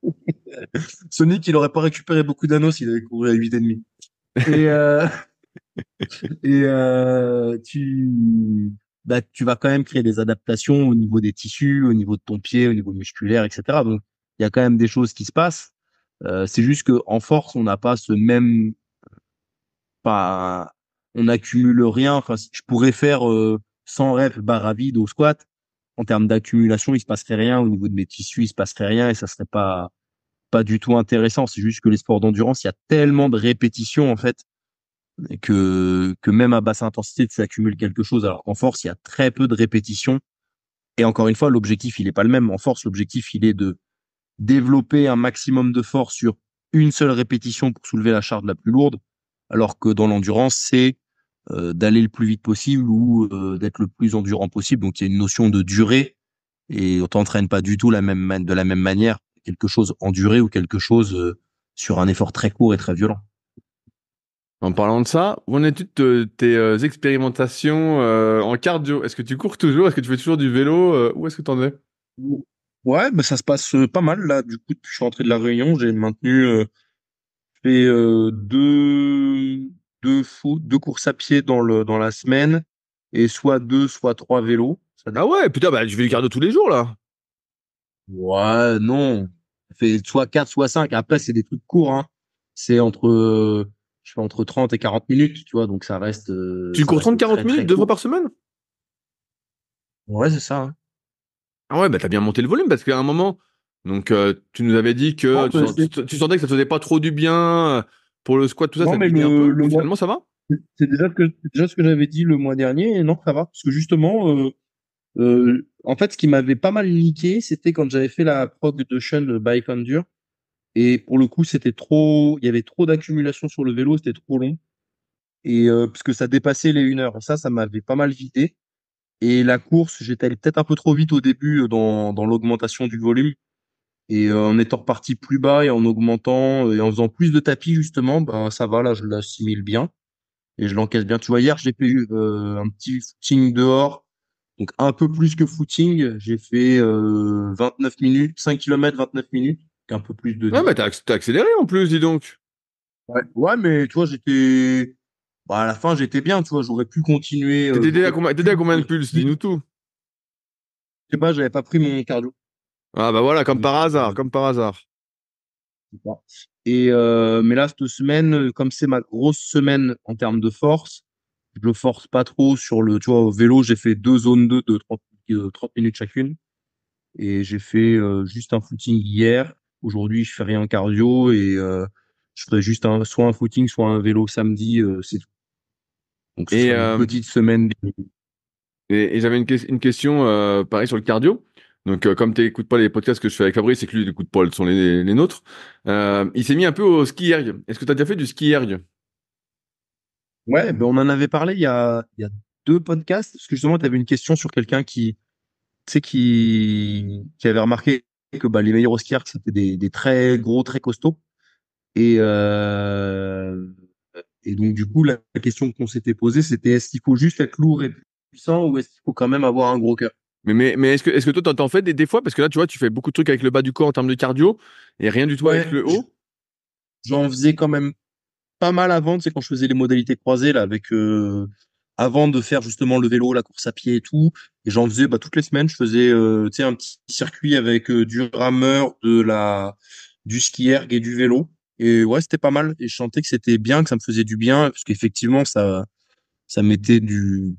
Sonic, il n'aurait pas récupéré beaucoup d'anneaux s'il avait couru à 8,5. Et, euh... et euh, tu... Bah, tu vas quand même créer des adaptations au niveau des tissus, au niveau de ton pied, au niveau musculaire, etc. Donc, il y a quand même des choses qui se passent. Euh, c'est juste que en force, on n'a pas ce même... Pas... On accumule rien. Enfin, je pourrais faire 100 euh, reps barre à vide au squat en termes d'accumulation, il se passerait rien au niveau de mes tissus, il se passerait rien et ça serait pas, pas du tout intéressant. C'est juste que les sports d'endurance, il y a tellement de répétitions en fait que que même à basse intensité, tu accumules quelque chose. Alors en force, il y a très peu de répétitions. Et encore une fois, l'objectif, il n'est pas le même. En force, l'objectif, il est de développer un maximum de force sur une seule répétition pour soulever la charge la plus lourde, alors que dans l'endurance, c'est euh, d'aller le plus vite possible ou euh, d'être le plus endurant possible. Donc il y a une notion de durée et on t'entraîne pas du tout la même de la même manière quelque chose en durée ou quelque chose euh, sur un effort très court et très violent. En parlant de ça, où en es-tu de tes euh, expérimentations euh, en cardio Est-ce que tu cours toujours Est-ce que tu fais toujours du vélo Où est-ce que tu en es Ouais, mais ça se passe pas mal là. Du coup, depuis que je suis rentré de la Réunion, j'ai maintenu Je fait deux deux deux courses à pied dans le dans la semaine et soit deux, soit trois vélos. ah ouais, putain, bah tu fais du cardio tous les jours là Ouais, non, fait soit 4, soit 5. Après, c'est des trucs courts. Hein. C'est entre, je entre 30 et 40 minutes, tu vois. Donc, ça reste. Euh, tu cours 30-40 minutes, deux fois par semaine Ouais, c'est ça. Hein. Ah ouais, bah, t'as bien monté le volume parce qu'à un moment, donc euh, tu nous avais dit que tu, sentais que ça te faisait pas trop du bien euh, pour le squat, tout ça. mais Finalement, ça va C'est déjà, déjà, ce que j'avais dit le mois dernier. Et non, ça va parce que justement, en fait, ce qui m'avait pas mal niqué, c'était quand j'avais fait la prog de Shun Bike Endure. Et pour le coup, c'était trop, il y avait trop d'accumulation sur le vélo, c'était trop long. Et euh, puisque ça dépassait les 1 heure. ça, ça m'avait pas mal vidé. Et la course, j'étais peut-être un peu trop vite au début euh, dans, dans l'augmentation du volume. Et euh, en étant reparti plus bas et en augmentant et en faisant plus de tapis, justement, ben, ça va, là, je l'assimile bien. Et je l'encaisse bien. Tu vois, hier, j'ai fait un petit footing dehors donc un peu plus que footing, j'ai fait euh, 29 minutes, 5 km 29 minutes, un peu plus de. Ah mais t'as accéléré en plus, dis donc. Ouais, mais toi j'étais, bah, à la fin j'étais bien, tu vois, j'aurais pu continuer. Euh, t'étais déjà à combien de pulses, dis-nous tout. Je sais pas, j'avais pas pris mon cardio. Ah bah voilà, comme par hasard, euh, comme par hasard. Et euh, mais là cette semaine, comme c'est ma grosse semaine en termes de force, je le force pas trop sur le, tu vois, au vélo, j'ai fait deux zones 2 de 30, minutes chacune. Et j'ai fait euh, juste un footing hier. Aujourd'hui, je fais rien cardio et euh, je ferai juste un, soit un footing, soit un vélo samedi, euh, c'est et, une petite semaine. Et, j'avais une, question, pareil, sur le cardio. Donc, comme tu n'écoutes pas les podcasts que je fais avec Fabrice c'est que lui n'écoute pas, ce sont les, nôtres, il s'est mis un peu au ski Est-ce que tu as déjà fait du ski Ouais, mm. ben on en avait parlé il y a, deux podcasts, parce que justement, tu avais une question sur quelqu'un qui, qui, qui avait remarqué que bah, les meilleurs Oscars, c'était des, très gros, très costauds. Et, euh, et donc, du coup, la, question qu'on s'était posée, c'était est-ce qu'il faut juste être lourd et puissant ou est-ce qu'il faut quand même avoir un gros cœur mais, mais, est-ce que, est que toi, t'en fais des, fois Parce que là, tu vois, tu fais beaucoup de trucs avec le bas du corps en termes de cardio et rien du tout avec le haut. J'en faisais quand même pas mal avant, tu sais, quand je faisais les modalités croisées, là, avec, euh, avant de faire justement le vélo, la course à pied et tout. Et j'en faisais, bah, toutes les semaines, je faisais, euh, tu sais, un petit circuit avec euh, du rameur, de la, du ski erg et du vélo. Et ouais, c'était pas mal. Et je sentais que c'était bien, que ça me faisait du bien, parce qu'effectivement, ça, ça mettait du,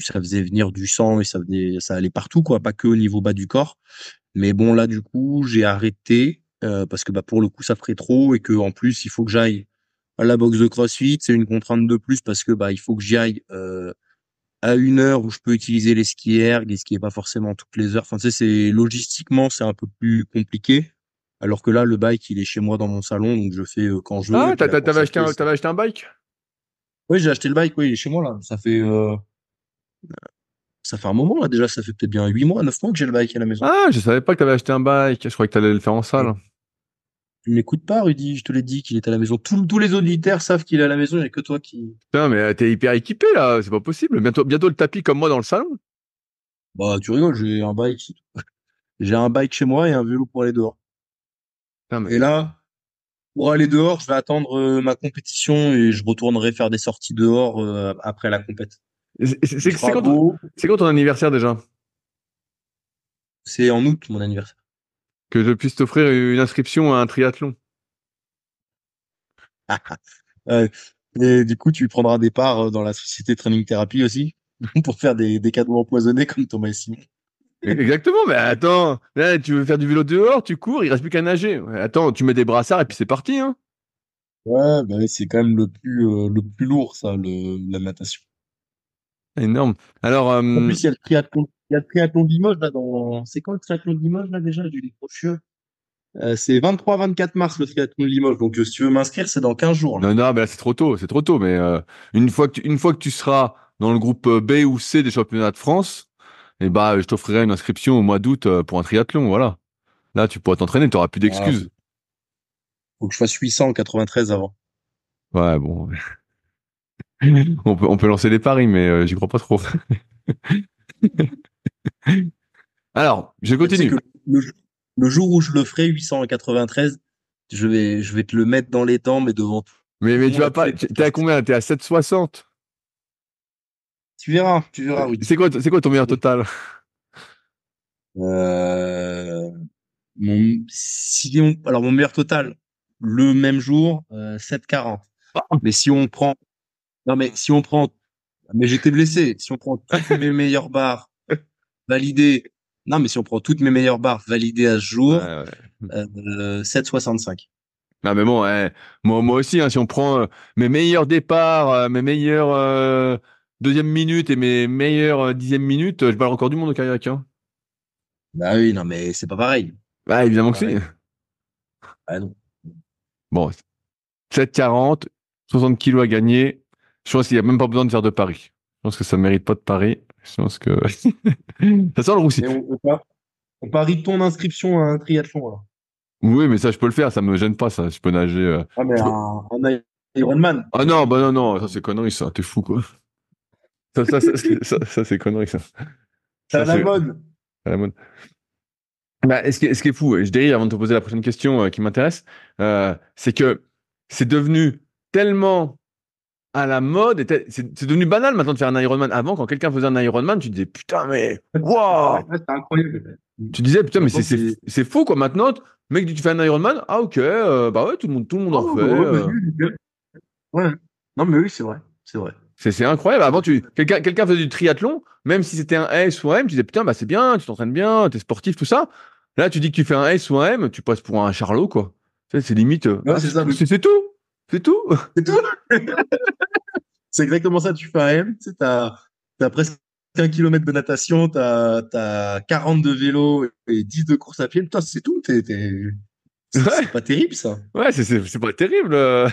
ça faisait venir du sang et ça venait, ça allait partout, quoi, pas que au niveau bas du corps. Mais bon, là, du coup, j'ai arrêté, euh, parce que, bah, pour le coup, ça ferait trop et que, en plus, il faut que j'aille la boxe de CrossFit, c'est une contrainte de plus parce que bah il faut que j'y aille euh, à une heure où je peux utiliser les skis les les skis pas forcément toutes les heures. Enfin, tu sais, c'est logistiquement c'est un peu plus compliqué. Alors que là, le bike, il est chez moi dans mon salon, donc je fais euh, quand je veux. Ah, t'avais acheté, un, acheté un bike Oui, j'ai acheté le bike, oui, il est chez moi là. Ça fait euh, ça fait un moment là déjà, ça fait peut-être bien huit mois, 9 mois que j'ai le bike à la maison. Ah, je savais pas que t'avais acheté un bike. Je croyais que t'allais le faire en salle. Mmh. Il ne m'écoutes pas, Rudy. Je te l'ai dit qu'il est à la maison. tous les auditeurs savent qu'il est à la maison. il n'y a que toi qui. Putain, mais euh, t'es hyper équipé là. C'est pas possible. Bientôt, bientôt le tapis comme moi dans le salon. Bah, tu rigoles. J'ai un bike. j'ai un bike chez moi et un vélo pour aller dehors. Et là, pour aller dehors, je vais attendre euh, ma compétition et je retournerai faire des sorties dehors euh, après la compète. C'est quand ton anniversaire déjà C'est en août mon anniversaire que je puisse t'offrir une inscription à un triathlon. Et du coup, tu prendras des parts euh, dans la société Training Therapy aussi pour faire des, cadeaux empoisonnés comme Thomas Simon. E-, exactement, mais attends, tu veux faire du vélo dehors, tu cours, il reste plus qu'à nager. Attends, tu mets des brassards et puis c'est parti. Hein. Ouais, bah c'est quand même le plus, euh, le plus lourd, ça, la natation. Énorme. Alors, euh, En plus, il y le triathlon il y a le triathlon de Limoges, là, dans, c'est quand le triathlon de Limoges, là, déjà? du euh, c'est 23-24 mars le triathlon de Limoges. Donc, euh, si tu veux m'inscrire, c'est dans 15 jours. Non, non, mais là, c'est trop tôt. C'est trop tôt. Mais euh, une, fois que tu, une fois que tu seras dans le groupe B ou C des championnats de France, et eh ben, bah, je t'offrirai une inscription au mois d'août pour un triathlon. Voilà. Là, tu pourras t'entraîner. Tu n'auras plus d'excuses. Ah, faut que je fasse 800 en 93 avant. Ouais, bon. on, peut, on peut lancer des paris, mais j'y crois pas trop. Alors, je continue. Le, jour où je le ferai, 893, je vais, je vais te le mettre dans les temps, mais devant tout. Mais, mais tu vas pas. T'es à combien T'es à 760 Tu verras, tu verras, C'est quoi, ton meilleur total euh, mon, alors mon meilleur total le même jour 7,40. Euh, ah. Mais si on prend non mais si on prend mais j'étais blessé. Si on prend toutes mes meilleurs bars Valider Non, mais si on prend toutes mes meilleures barres validées à ce jour, 7,65. Euh, non, mais bon, moi, moi aussi, hein, si on prend euh, mes meilleurs départs, euh, mes meilleures deuxième minute et mes meilleures dixième minutes, je parle encore du monde au kayak. Hein. Bah oui, non, mais c'est pas pareil. Bah, évidemment que c'est. Ah non. Bon, 7,40, 60 kilos à gagner. Je pense qu'il n'y a même pas besoin de faire de paris. Je pense que ça ne mérite pas de paris. Je pense que ça sort le roussi. On, on, parie ton inscription à un triathlon. Oui, mais ça, je peux le faire. Ça me gêne pas, ça. Je peux nager. Euh. Ah, mais un, Ironman. Ah non, bah non, non. Ça, c'est connerie, ça. T'es fou, quoi. Ça, ça, ça, ça, c'est connerie, ça. C'est à la mode. C'est la mode. Bah, ce, qui, est, ce qui est fou, je dérive avant de te poser la prochaine question euh, qui m'intéresse, euh, c'est que c'est devenu tellement à la mode. C'est devenu banal maintenant de faire un Ironman. Avant, quand quelqu'un faisait un Ironman, tu disais putain, mais c'est incroyable. Tu disais putain, mais c'est faux quoi. Maintenant, mec, tu fais un Ironman, ah ok, euh, bah ouais, tout le monde, tout le monde en oh, fait. Bah euh. bah bah ouais, non, mais oui, c'est vrai, c'est vrai. C'est incroyable. Avant, tu quelqu'un quelqu'un faisait du triathlon, même si c'était un S ou un M, tu disais putain, bah c'est bien, tu t'entraînes bien, t'es sportif, tout ça. Là, tu dis que tu fais un S ou un M, tu passes pour un charlot, quoi. C'est limite. Euh, c'est tout. C'est tout C'est tout C'est exactement ça, tu fais un M, tu sais, t'as, presque un kilomètre de natation, t'as, t'as 40 de vélo et 10 de course à pied, putain, c'est tout, t'es, C'est, pas terrible ça. Ouais, c'est, c'est, pas terrible. Euh.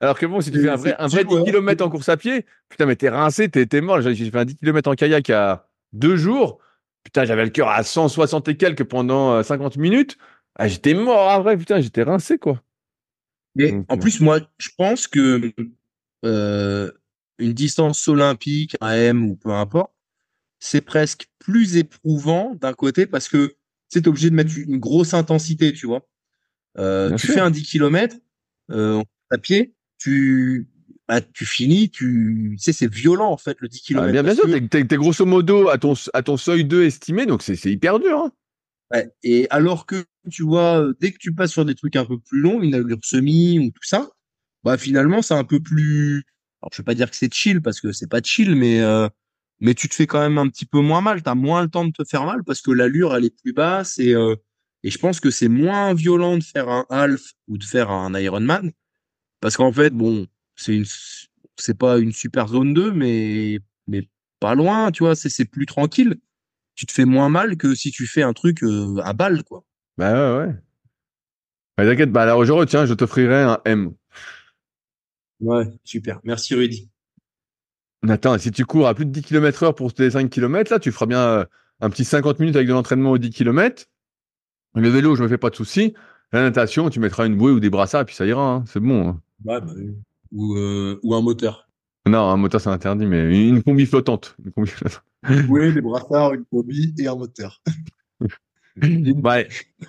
Alors que bon, si tu fais un vrai, un vrai 10 km en course à pied, putain, mais t'es rincé, t'es, mort. J'ai, fait un 10 km en kayak à deux jours. Putain, j'avais le cœur à 160 et quelques pendant 50 euh, minutes. Ah, j'étais mort, en vrai, putain, j'étais rincé, quoi. Mais en plus, moi, je pense que euh, une distance olympique, AM ou peu importe, c'est presque plus éprouvant d'un côté parce que c'est obligé de mettre une grosse intensité, tu vois. Euh, tu fais un 10 km euh, à pied, tu bah, finis, tu, sais, c'est violent en fait le 10 ah, km. bien, sûr, t'es, es, grosso modo à ton, seuil 2 estimé, donc c'est, hyper dur. Hein. Et alors que tu vois, dès que tu passes sur des trucs un peu plus longs, une allure semi ou tout ça, bah finalement c'est un peu plus. Alors je vais pas dire que c'est chill parce que c'est pas chill, mais euh, mais tu te fais quand même un petit peu moins mal. T'as moins le temps de te faire mal parce que l'allure elle est plus basse et euh, et je pense que c'est moins violent de faire un half ou de faire un Ironman parce qu'en fait bon c'est une c'est pas une super zone 2 mais mais pas loin tu vois c'est c'est plus tranquille tu te fais moins mal que si tu fais un truc euh, à balle, quoi. Bah ouais, ouais. Mais bah, t'inquiète, bah alors aujourd'hui, tiens, je t'offrirai un M. Ouais, super. Merci Rudy. Nathan, si tu cours à plus de 10 km heure pour tes 5 km, là, tu feras bien euh, un petit 50 minutes avec de l'entraînement aux 10 km. Le vélo, je me fais pas de soucis. La natation, tu mettras une bouée ou des brassards, et puis ça ira, hein. c'est bon. Hein. Ouais, bah, ou, euh, ou un moteur. Non, un moteur, c'est interdit, mais une combi flottante. Une combi flottante. Oui, des brassards, une bobby et un moteur. ouais.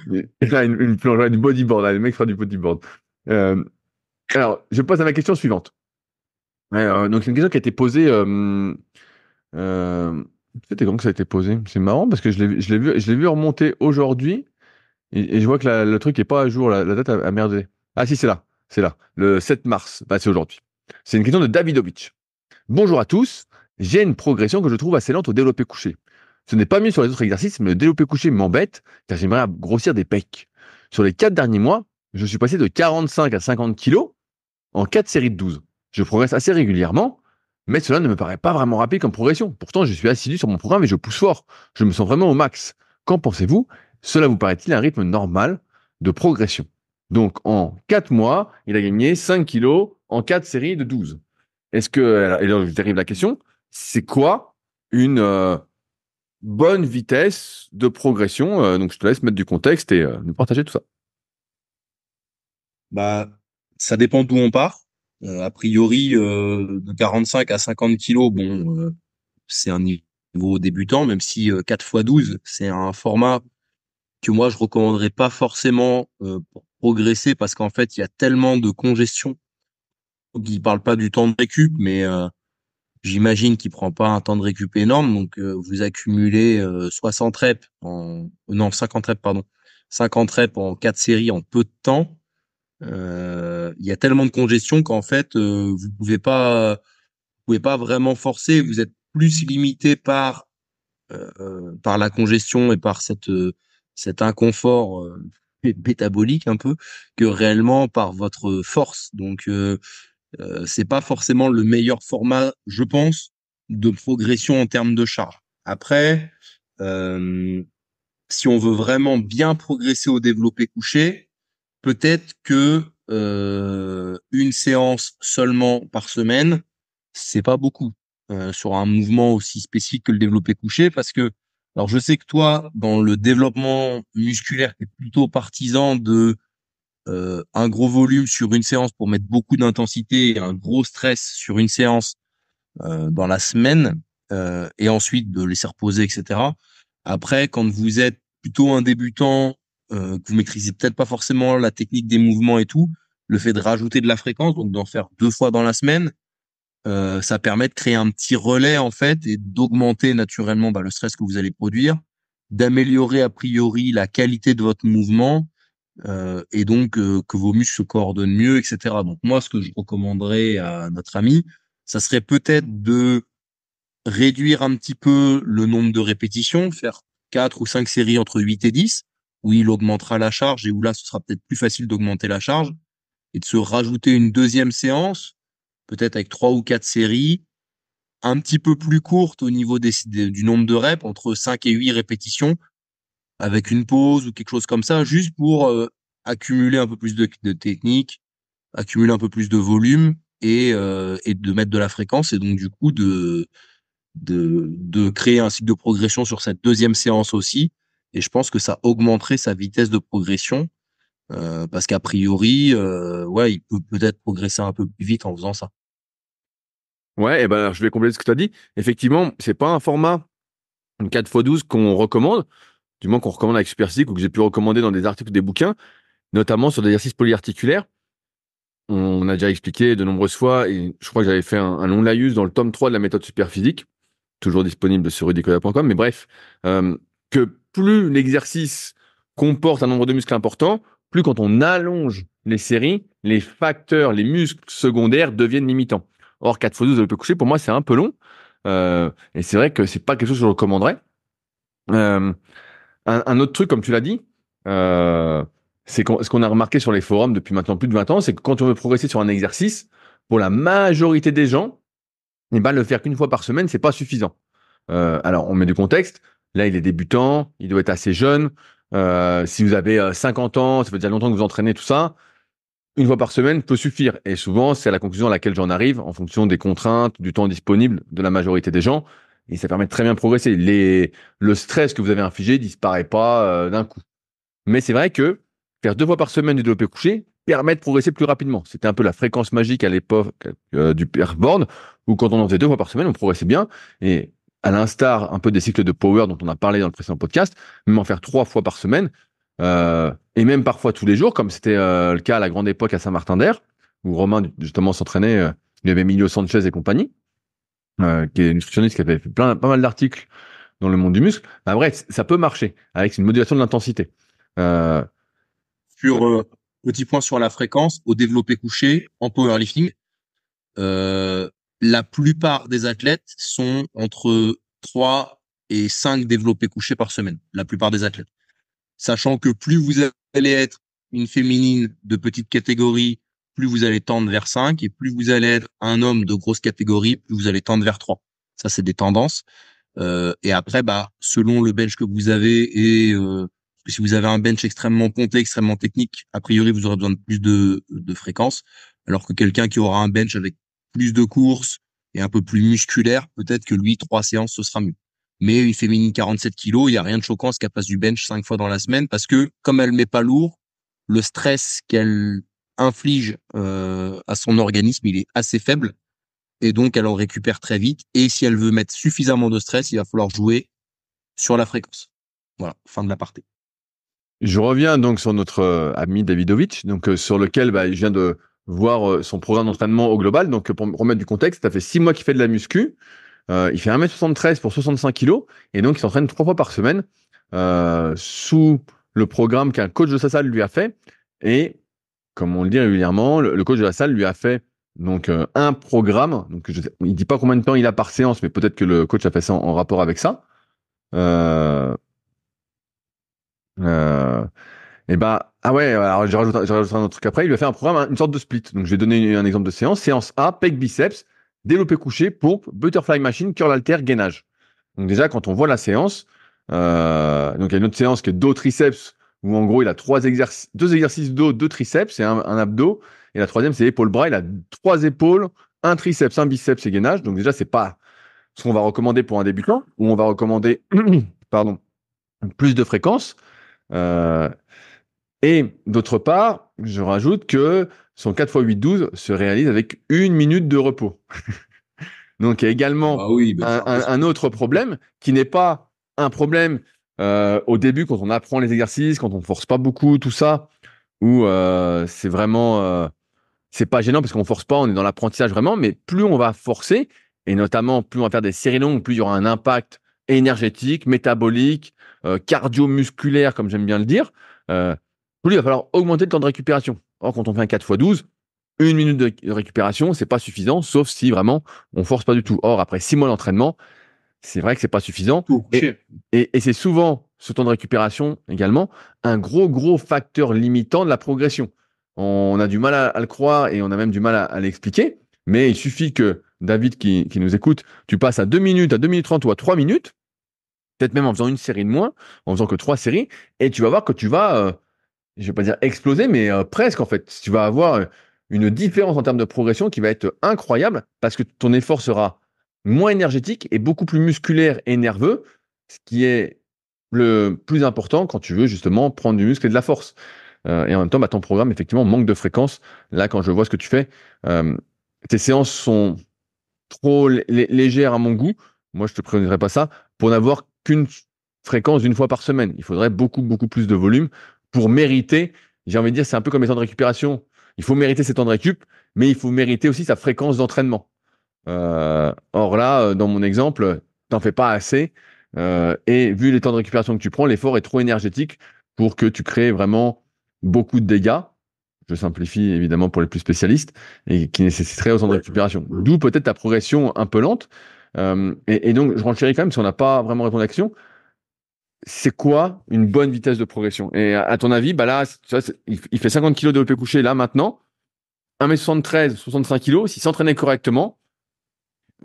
Bah, une, une plongée, du bodyboard. Là, le mec du bodyboard. alors, je pose à ma question suivante. Euh, donc, c'est une question qui a été posée. C'était euh, euh, quand que ça a été posé C'est marrant parce que je l'ai vu, vu remonter aujourd'hui et, je vois que le truc n'est pas à jour. La, date a, merdé. Ah, si, c'est là. C'est là. Le 7 mars. Bah, c'est aujourd'hui. C'est une question de Davidovich. Bonjour à tous j'ai une progression que je trouve assez lente au développé couché. Ce n'est pas mieux sur les autres exercices, mais le développé couché m'embête car j'aimerais grossir des pecs. Sur les quatre derniers mois, je suis passé de 45 à 50 kilos en quatre séries de 12. Je progresse assez régulièrement, mais cela ne me paraît pas vraiment rapide comme progression. Pourtant, je suis assidu sur mon programme et je pousse fort. Je me sens vraiment au max. Qu'en pensez-vous Cela vous paraît-il un rythme normal de progression Donc, en quatre mois, il a gagné 5 kilos en quatre séries de 12. Est-ce que, et là, je dérive la question, c'est quoi une euh, bonne vitesse de progression euh, Donc, je te laisse mettre du contexte et euh, nous partager tout ça. Bah, ça dépend d'où on part. a priori, de 45 à 50 kilos, bon, c'est un niveau débutant, même si 4 x 12, c'est un format que moi je recommanderais pas forcément pour progresser parce qu'en fait il y a tellement de congestion. Il parle pas du temps de récup, mais J'imagine qu'il prend pas un temps de récup énorme, donc euh, vous accumulez 60 euh, reps en non 50 reps pardon, 50 reps en 4 séries en peu de temps. Euh, il y a tellement de congestion qu'en fait vous pouvez pas pouvez pas vraiment forcer. Vous êtes plus limité par par la congestion et par cette cet inconfort métabolique un peu que réellement par votre force. Donc euh, c'est pas forcément le meilleur format, je pense, de progression en termes de charge. Après, euh, si on veut vraiment bien progresser au développé couché, peut-être que euh, une séance seulement par semaine, c'est pas beaucoup sur un mouvement aussi spécifique que le développé couché, parce que alors je sais que toi, dans le développement musculaire, tu es plutôt partisan de euh, un gros volume sur une séance pour mettre beaucoup d'intensité et un gros stress sur une séance euh, dans la semaine euh, et ensuite de laisser reposer, etc. Après, quand vous êtes plutôt un débutant, que vous maîtrisez peut-être pas forcément la technique des mouvements et tout, le fait de rajouter de la fréquence, donc d'en faire deux fois dans la semaine, ça permet de créer un petit relais en fait et d'augmenter naturellement bah, le stress que vous allez produire, d'améliorer a priori la qualité de votre mouvement euh, et donc euh, que vos muscles se coordonnent mieux, etc. Donc moi, ce que je recommanderais à notre ami, ça serait peut-être de réduire un petit peu le nombre de répétitions, faire quatre ou cinq séries entre 8 et 10, où il augmentera la charge et où là, ce sera peut-être plus facile d'augmenter la charge, et de se rajouter une deuxième séance, peut-être avec trois ou quatre séries, un petit peu plus courte au niveau du nombre de reps, entre 5 et 8 répétitions, avec une pause ou quelque chose comme ça, juste pour euh, accumuler un peu plus de, de, technique, accumuler un peu plus de volume et, euh, et, de mettre de la fréquence et donc du coup de, de, de créer un cycle de progression sur cette deuxième séance aussi. Et je pense que ça augmenterait sa vitesse de progression euh, parce qu'a priori, ouais, il peut peut-être progresser un peu plus vite en faisant ça. Ouais, et ben je vais compléter ce que tu as dit. Effectivement, c'est pas un format 4x12 qu'on recommande du moins qu'on recommande avec Superphysique ou que j'ai pu recommander dans des articles ou des bouquins, notamment sur des exercices polyarticulaires. On a déjà expliqué de nombreuses fois, et je crois que j'avais fait un, long laïus dans le tome 3 de la méthode Superphysique, toujours disponible sur rudicoda.com, mais bref, euh, que plus l'exercice comporte un nombre de muscles important, plus quand on allonge les séries, les facteurs, les muscles secondaires deviennent limitants. Or, 4 x 12 de le coucher pour moi, c'est un peu long. Euh, et c'est vrai que c'est pas quelque chose que je recommanderais. Euh, un, autre truc, comme tu l'as dit, euh, c'est ce qu'on a remarqué sur les forums depuis maintenant plus de 20 ans, c'est que quand on veut progresser sur un exercice, pour la majorité des gens, eh ben, le faire qu'une fois par semaine, c'est pas suffisant. Euh, alors, on met du contexte. Là, il est débutant, il doit être assez jeune. Euh, si vous avez 50 ans, ça fait déjà longtemps que vous entraînez tout ça, une fois par semaine peut suffire. Et souvent, c'est la conclusion à laquelle j'en arrive, en fonction des contraintes, du temps disponible de la majorité des gens, et ça permet de très bien progresser. le stress que vous avez infligé disparaît pas euh, d'un coup. Mais c'est vrai que faire deux fois par semaine du développé couché permet de progresser plus rapidement. C'était un peu la fréquence magique à l'époque euh, du du Born, où quand on en faisait deux fois par semaine, on progressait bien. Et à l'instar un peu des cycles de power dont on a parlé dans le précédent podcast, même en faire trois fois par semaine, euh, et même parfois tous les jours, comme c'était le cas à la grande époque à Saint-Martin d'Air, où Romain justement s'entraînait, il y avait Emilio Sanchez et compagnie euh, qui est une nutritionniste, qui avait fait plein, pas mal d'articles dans le monde du muscle. Bah, bref, ça peut marcher avec une modulation de l'intensité. Euh... Sur euh, petit point sur la fréquence, au développé couché, en powerlifting, euh, la plupart des athlètes sont entre 3 et 5 développés couchés par semaine, la plupart des athlètes. Sachant que plus vous allez être une féminine de petite catégorie plus vous allez tendre vers 5 et plus vous allez être un homme de grosse catégorie, plus vous allez tendre vers 3. Ça, c'est des tendances. Euh, et après, bah, selon le bench que vous avez et euh, si vous avez un bench extrêmement ponté, extrêmement technique, a priori, vous aurez besoin de plus de, de fréquences. Alors que quelqu'un qui aura un bench avec plus de courses et un peu plus musculaire, peut-être que lui, trois séances, ce sera mieux. Mais une féminine 47 kilos, il n'y a rien de choquant à ce qu'elle passe du bench cinq fois dans la semaine parce que comme elle met pas lourd, le stress qu'elle inflige euh, à son organisme, il est assez faible. Et donc, elle en récupère très vite. Et si elle veut mettre suffisamment de stress, il va falloir jouer sur la fréquence. Voilà, fin de partie Je reviens donc sur notre euh, ami Davidovic, donc euh, sur lequel bah, je viens de voir son programme d'entraînement au global. Donc, pour remettre du contexte, ça fait six mois qu'il fait de la muscu. il fait 1m73 pour 65 kg. Et donc, il s'entraîne trois fois par semaine sous le programme qu'un coach de sa salle lui a fait. Et comme on le dit régulièrement, le, coach de la salle lui a fait donc euh, un programme. Donc ne dit pas combien de temps il a par séance, mais peut-être que le coach a fait ça en, rapport avec ça. Euh, euh, et bah ah ouais. Alors je rajouterai, un autre truc après. Il lui a fait un programme, une sorte de split. Donc je vais donner un exemple de séance. Séance A, pec biceps, développé couché, pompe, butterfly machine, curl alter, gainage. Donc déjà quand on voit la séance, donc il y a une autre séance qui est dos triceps où en gros, il a trois deux exercices dos, deux triceps et un, un abdos. Et la troisième, c'est épaule-bras. Il a trois épaules, un triceps, un biceps et gainage. Donc déjà, c'est pas ce qu'on va recommander pour un débutant, où on va recommander, pardon, plus de fréquence. Euh, et d'autre part, je rajoute que son 4x8-12 se réalise avec une minute de repos. Donc, il y a également ah un, autre problème qui n'est pas un problème euh, au début, quand on apprend les exercices, quand on ne force pas beaucoup, tout ça, où euh, c'est vraiment, euh, c'est pas gênant parce qu'on force pas, on est dans l'apprentissage vraiment. Mais plus on va forcer, et notamment plus on va faire des séries longues, plus il y aura un impact énergétique, métabolique, cardio-musculaire, comme j'aime bien le dire. plus il va falloir augmenter le temps de récupération. Or, quand on fait un 4 x 12, une minute de récupération, c'est pas suffisant, sauf si vraiment on force pas du tout. Or, après 6 mois d'entraînement, c'est vrai que c'est pas suffisant. Et, c'est souvent ce temps de récupération également un gros gros facteur limitant de la progression. On a du mal à, le croire et on a même du mal à, l'expliquer. Mais il suffit que David qui, nous écoute, tu passes à 2 minutes, à 2 minutes 30 ou à 3 minutes, peut-être même en faisant une série de moins, en faisant que 3 séries, et tu vas voir que tu vas, euh, je vais pas dire exploser, mais euh, presque en fait. Tu vas avoir euh, une différence en termes de progression qui va être incroyable parce que ton effort sera moins énergétique et beaucoup plus musculaire et nerveux, ce qui est le plus important quand tu veux justement prendre du muscle et de la force. Euh, et en même temps, bah, ton programme, effectivement, manque de fréquence. Là, quand je vois ce que tu fais, euh, tes séances sont trop légères à mon goût. Moi, je te préconiserais pas ça pour n'avoir qu'une fréquence une fois par semaine. Il faudrait beaucoup, beaucoup plus de volume pour mériter. J'ai envie de dire, c'est un peu comme les temps de récupération. Il faut mériter ses temps de récup, mais il faut mériter aussi sa fréquence d'entraînement. Euh, or là, euh, dans mon exemple, t'en fais pas assez. Euh, et vu les temps de récupération que tu prends, l'effort est trop énergétique pour que tu crées vraiment beaucoup de dégâts. Je simplifie évidemment pour les plus spécialistes et qui nécessiterait autant de récupération. D'où peut-être ta progression un peu lente. et, donc, je renchéris quand même si on n'a pas vraiment répondu à l'action C'est quoi une bonne vitesse de progression Et à, ton avis, bah là, il, fait 50 kg de couché là maintenant, 1m73, 65 kg. S'il s'entraînait correctement,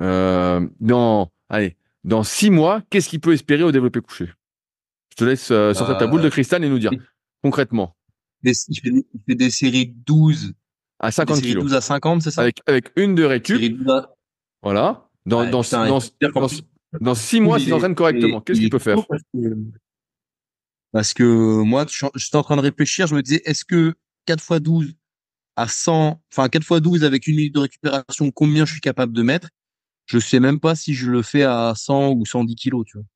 euh, dans, allez, dans six mois, qu'est-ce qu'il peut espérer au développé couché Je te laisse euh, sortir ta euh, boule de cristal et nous dire concrètement. il, fait des, séries 12 à 50 des à 50, c'est ça avec, une de récup. Voilà. Dans, dans, six mois, s'il entraîne correctement, qu'est-ce qu'il peut faire parce que, moi, j'étais en train de réfléchir, je me disais, est-ce que 4 x 12 à 100, enfin 4 x 12 avec une minute de récupération, combien je suis capable de mettre je sais même pas si je le fais à 100 ou 110 kilos, tu vois.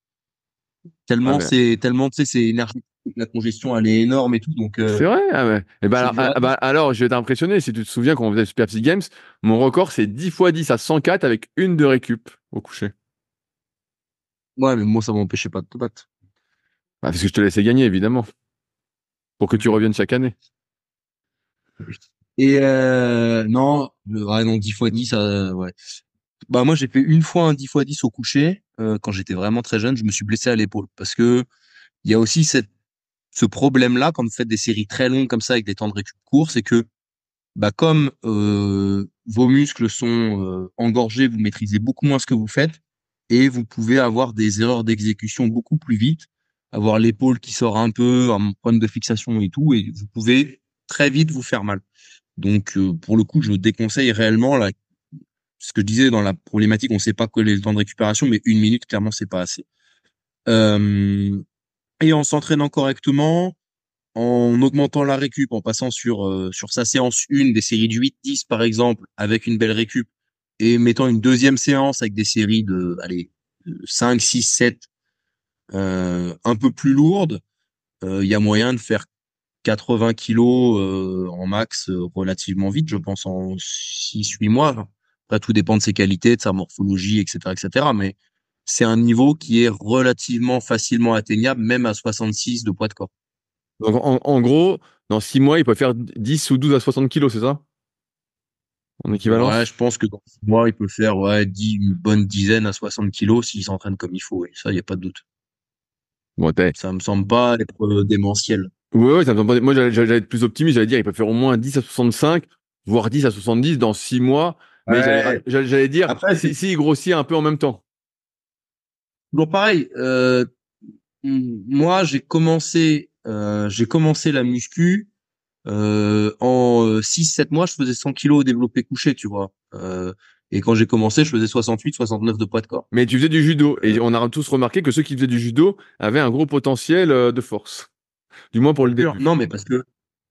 Tellement ah ben. c'est tellement tu sais c'est énergique, la congestion elle est énorme et tout donc. Euh, c'est vrai. Ah et eh ben, alors, ah, bah, alors, je vais t'impressionner si tu te souviens quand on faisait Super Psych, Games, mon record c'est 10 x 10 à 104 avec une de récup au coucher. Ouais mais moi ça m'empêchait pas de te battre. Bah, parce que je te laissais gagner évidemment pour que tu reviennes chaque année. Et euh, non, 10 x 10, ça, ouais. Bah moi j'ai fait une fois un 10 x 10 au coucher euh, quand j'étais vraiment très jeune, je me suis blessé à l'épaule parce que il y a aussi cette ce problème là quand vous faites des séries très longues comme ça avec des temps de récup courts, c'est que bah comme euh, vos muscles sont euh, engorgés, vous maîtrisez beaucoup moins ce que vous faites et vous pouvez avoir des erreurs d'exécution beaucoup plus vite, avoir l'épaule qui sort un peu, en problème de fixation et tout et vous pouvez très vite vous faire mal. Donc pour le coup, je déconseille réellement la ce que je disais dans la problématique, on ne sait pas quel est le temps de récupération, mais une minute, clairement, c'est pas assez. Euh, et en s'entraînant correctement, en augmentant la récup, en passant sur euh, sur sa séance 1 des séries de 8-10 par exemple, avec une belle récup, et mettant une deuxième séance avec des séries de allez 5, 6, 7 euh, un peu plus lourdes, euh, il y a moyen de faire 80 kilos euh, en max relativement vite, je pense en 6-8 mois tout dépend de ses qualités, de sa morphologie, etc., Mais c'est un niveau qui est relativement facilement atteignable, même à 66 de poids de corps. Donc, en, gros, dans 6 mois, il peut faire 10 ou 12 à 60 kilos, c'est ça En équivalent Ouais, je pense que dans 6 mois, il peut faire ouais, 10, une bonne dizaine à 60 kilos s'il s'entraîne comme il faut. Et ça, il n'y a pas de doute. Ça ça me semble pas être euh, démentiel. Oui, ouais, ça me semble pas... Moi, j'allais être plus optimiste. J'allais dire, il peut faire au moins 10 à 65, voire 10 à 70 dans 6 mois. Mais j'allais dire, après, si, si, il grossit un peu en même temps. Bon, pareil. Euh, moi, j'ai commencé, euh, j'ai commencé la muscu euh, en 6-7 mois. Je faisais 100 kilos au développé couché, tu vois. et quand j'ai commencé, je faisais 68-69 de poids de corps. Mais tu faisais du judo, et on a tous remarqué que ceux qui faisaient du judo avaient un gros potentiel de force, du moins pour le début. Non, mais parce que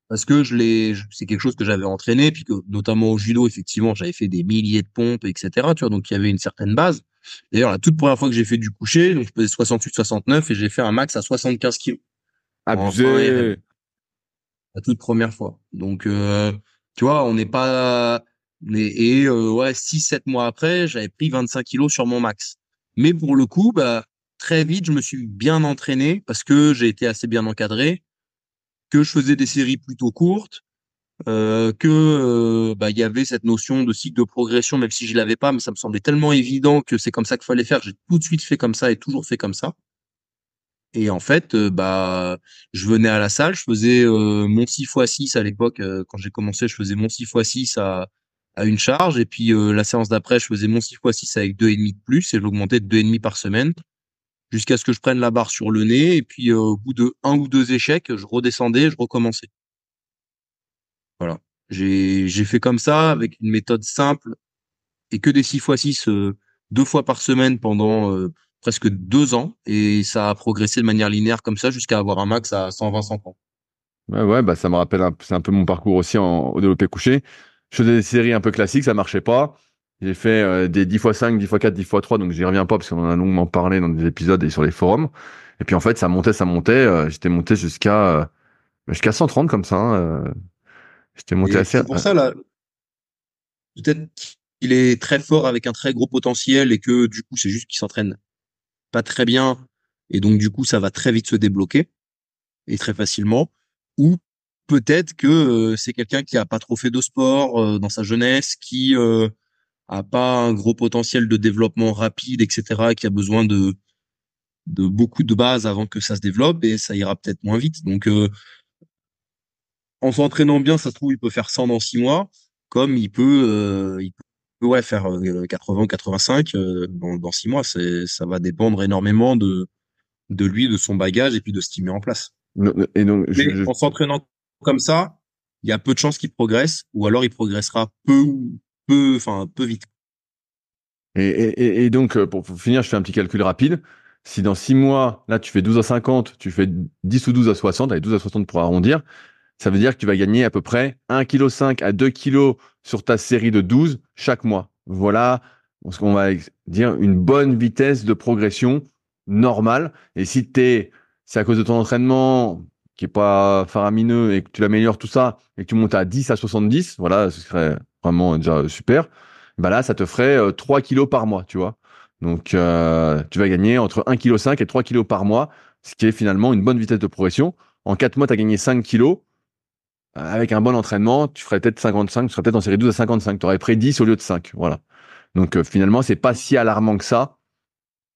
parce que je l'ai, c'est quelque chose que j'avais entraîné, puis que notamment au judo, effectivement, j'avais fait des milliers de pompes, etc. Tu vois, donc il y avait une certaine base. D'ailleurs, la toute première fois que j'ai fait du coucher, donc je pesais 68-69 et j'ai fait un max à 75 kg. Abusé. la toute première fois. Donc, euh, tu vois, on n'est pas. Et, et euh, ouais, 6-7 mois après, j'avais pris 25 kg sur mon max. Mais pour le coup, bah, très vite, je me suis bien entraîné parce que j'ai été assez bien encadré que je faisais des séries plutôt courtes, euh, que euh, bah, il y avait cette notion de cycle de progression, même si je l'avais pas, mais ça me semblait tellement évident que c'est comme ça qu'il fallait faire. J'ai tout de suite fait comme ça et toujours fait comme ça. Et en fait, euh, bah, je venais à la salle, je faisais euh, mon 6 x 6 à l'époque quand j'ai commencé, je faisais mon 6 x 6 à, une charge, et puis la séance d'après, je faisais mon 6 x 6 avec deux et demi de plus, et j'augmentais de deux et demi par semaine jusqu'à ce que je prenne la barre sur le nez. Et puis, euh, au bout de un ou deux échecs, je redescendais, je recommençais. Voilà. J'ai, fait comme ça, avec une méthode simple et que des 6 x 6 deux fois par semaine pendant euh, presque deux ans. Et ça a progressé de manière linéaire comme ça jusqu'à avoir un max à 120 points. Ouais, bah ça me rappelle c'est un peu mon parcours aussi en, au développé couché. Je faisais des séries un peu classiques, ça marchait pas. J'ai fait euh, des 10 x 5, 10 x 4, 10 x 3, donc j'y reviens pas parce qu'on en a longuement parlé dans des épisodes et sur les forums. Et puis en fait, ça montait, ça montait. Euh, j'étais monté jusqu'à euh, jusqu'à 130 comme ça. Hein, euh, j'étais monté assez. C'est pour ça là. Peut-être qu'il est très fort avec un très gros potentiel et que du coup, c'est juste qu'il s'entraîne pas très bien et donc du coup, ça va très vite se débloquer et très facilement. Ou peut-être que c'est quelqu'un qui a pas trop fait de sport dans sa jeunesse, qui a pas un gros potentiel de développement rapide, etc., qui a besoin de, de beaucoup de bases avant que ça se développe et ça ira peut-être moins vite. Donc, euh, en s'entraînant bien, ça se trouve, il peut faire 100 dans 6 mois, comme il peut, euh, il peut ouais, faire 80 euh, 85 dans, dans 6 mois. Ça va dépendre énormément de, de lui, de son bagage et puis de ce qu'il met en place. et en s'entraînant comme ça, il y a peu de chances qu'il progresse ou alors il progressera peu peu, enfin, peu vite. Et, donc, euh, pour, finir, je fais un petit calcul rapide. Si dans six mois, là, tu fais 12 à 50, tu fais 10 ou 12 à 60, avec 12 à 60 pour arrondir, ça veut dire que tu vas gagner à peu près 1,5 kg à 2 kg sur ta série de 12 chaque mois. Voilà ce qu'on va dire, une bonne vitesse de progression normale. Et si es c'est à cause de ton entraînement qui est pas faramineux et que tu l'améliores tout ça et que tu montes à 10 à 70, voilà, ce serait vraiment déjà euh, super, bah là, ça te ferait 3 euh, kilos par mois, tu vois. Donc, euh, tu vas gagner entre 1,5 kg et 3 kg par mois, ce qui est finalement une bonne vitesse de progression. En 4 mois, tu as gagné 5 kilos. Avec un bon entraînement, tu ferais peut-être 55, tu serais peut-être en série 12 à 55. Tu aurais pris 10 au lieu de 5. Voilà. Donc, finalement, c'est pas si alarmant que ça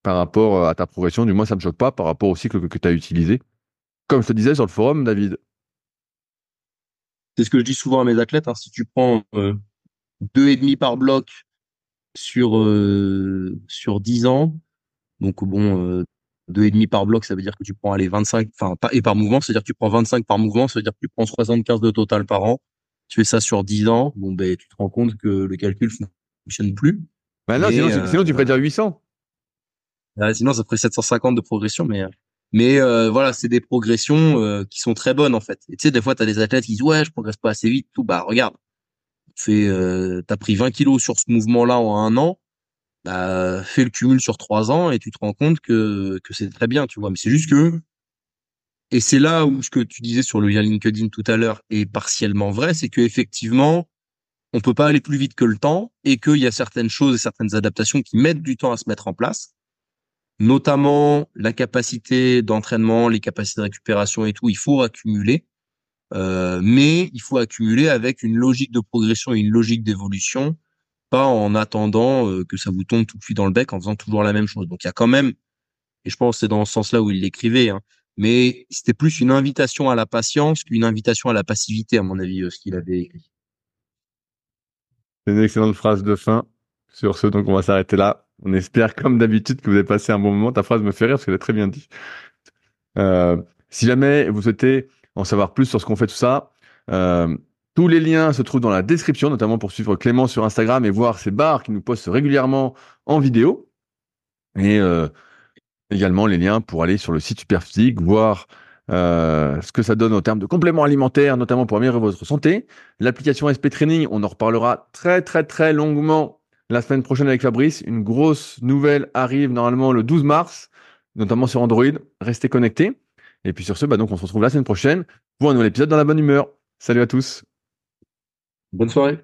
par rapport à ta progression. Du moins, ça me choque pas par rapport au cycle que, tu as utilisé. Comme je te disais sur le forum, David. C'est ce que je dis souvent à mes athlètes. Hein. si tu prends deux et demi par bloc sur euh, sur 10 ans. Donc bon, euh, deux et demi par bloc, ça veut dire que tu prends allez 25, enfin et par mouvement, c'est-à-dire que tu prends 25 par mouvement, ça veut dire que tu prends 75 de total par an. Tu fais ça sur 10 ans, bon ben tu te rends compte que le calcul fonctionne plus. Bah non, sinon, sinon, tu peux dire 800. sinon ça ferait 750 de progression, mais euh, mais euh, voilà, c'est des progressions qui sont très bonnes en fait. Et tu sais, des fois, tu as des athlètes qui disent ouais, je progresse pas assez vite, tout. Bah regarde, fait euh, t'as pris 20 kilos sur ce mouvement-là en un an, bah, fais le cumul sur trois ans et tu te rends compte que, que c'est très bien, tu vois. Mais c'est juste que, et c'est là où ce que tu disais sur le lien LinkedIn tout à l'heure est partiellement vrai, c'est que effectivement, on peut pas aller plus vite que le temps et qu'il y a certaines choses et certaines adaptations qui mettent du temps à se mettre en place, notamment la capacité d'entraînement, les capacités de récupération et tout. Il faut accumuler. Euh, mais il faut accumuler avec une logique de progression et une logique d'évolution, pas en attendant euh, que ça vous tombe tout de suite dans le bec en faisant toujours la même chose. Donc il y a quand même, et je pense que c'est dans ce sens-là où il l'écrivait, hein, mais c'était plus une invitation à la patience qu'une invitation à la passivité, à mon avis, euh, ce qu'il avait écrit. C'est une excellente phrase de fin. Sur ce, donc on va s'arrêter là. On espère, comme d'habitude, que vous avez passé un bon moment. Ta phrase me fait rire parce qu'elle est très bien dit. si jamais vous souhaitez en savoir plus sur ce qu'on fait, tout ça. Euh, tous les liens se trouvent dans la description, notamment pour suivre Clément sur Instagram et voir ses bars qui nous postent régulièrement en vidéo. Et euh, également les liens pour aller sur le site Superphysique, voir euh, ce que ça donne en termes de compléments alimentaires, notamment pour améliorer votre santé. L'application SP Training, on en reparlera très très très longuement la semaine prochaine avec Fabrice. Une grosse nouvelle arrive normalement le 12 mars, notamment sur Android. Restez connectés. Et puis sur ce, bah donc on se retrouve la semaine prochaine pour un nouvel épisode dans la bonne humeur. Salut à tous. Bonne soirée.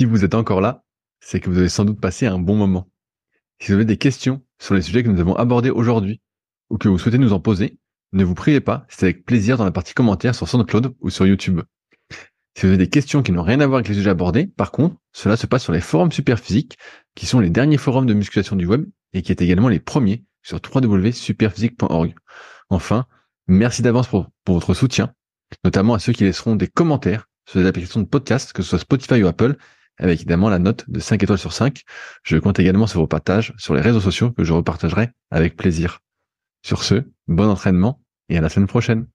Si vous êtes encore là, c'est que vous avez sans doute passé un bon moment. Si vous avez des questions sur les sujets que nous avons abordés aujourd'hui ou que vous souhaitez nous en poser, ne vous priez pas, c'est avec plaisir dans la partie commentaires sur SoundCloud ou sur YouTube. Si vous avez des questions qui n'ont rien à voir avec les sujets abordés, par contre, cela se passe sur les forums superphysiques, qui sont les derniers forums de musculation du web et qui est également les premiers sur www.superphysique.org. Enfin, merci d'avance pour, votre soutien, notamment à ceux qui laisseront des commentaires sur les applications de podcast, que ce soit Spotify ou Apple, avec évidemment la note de 5 étoiles sur 5. Je compte également sur vos partages sur les réseaux sociaux que je repartagerai avec plaisir. Sur ce, bon entraînement et à la semaine prochaine.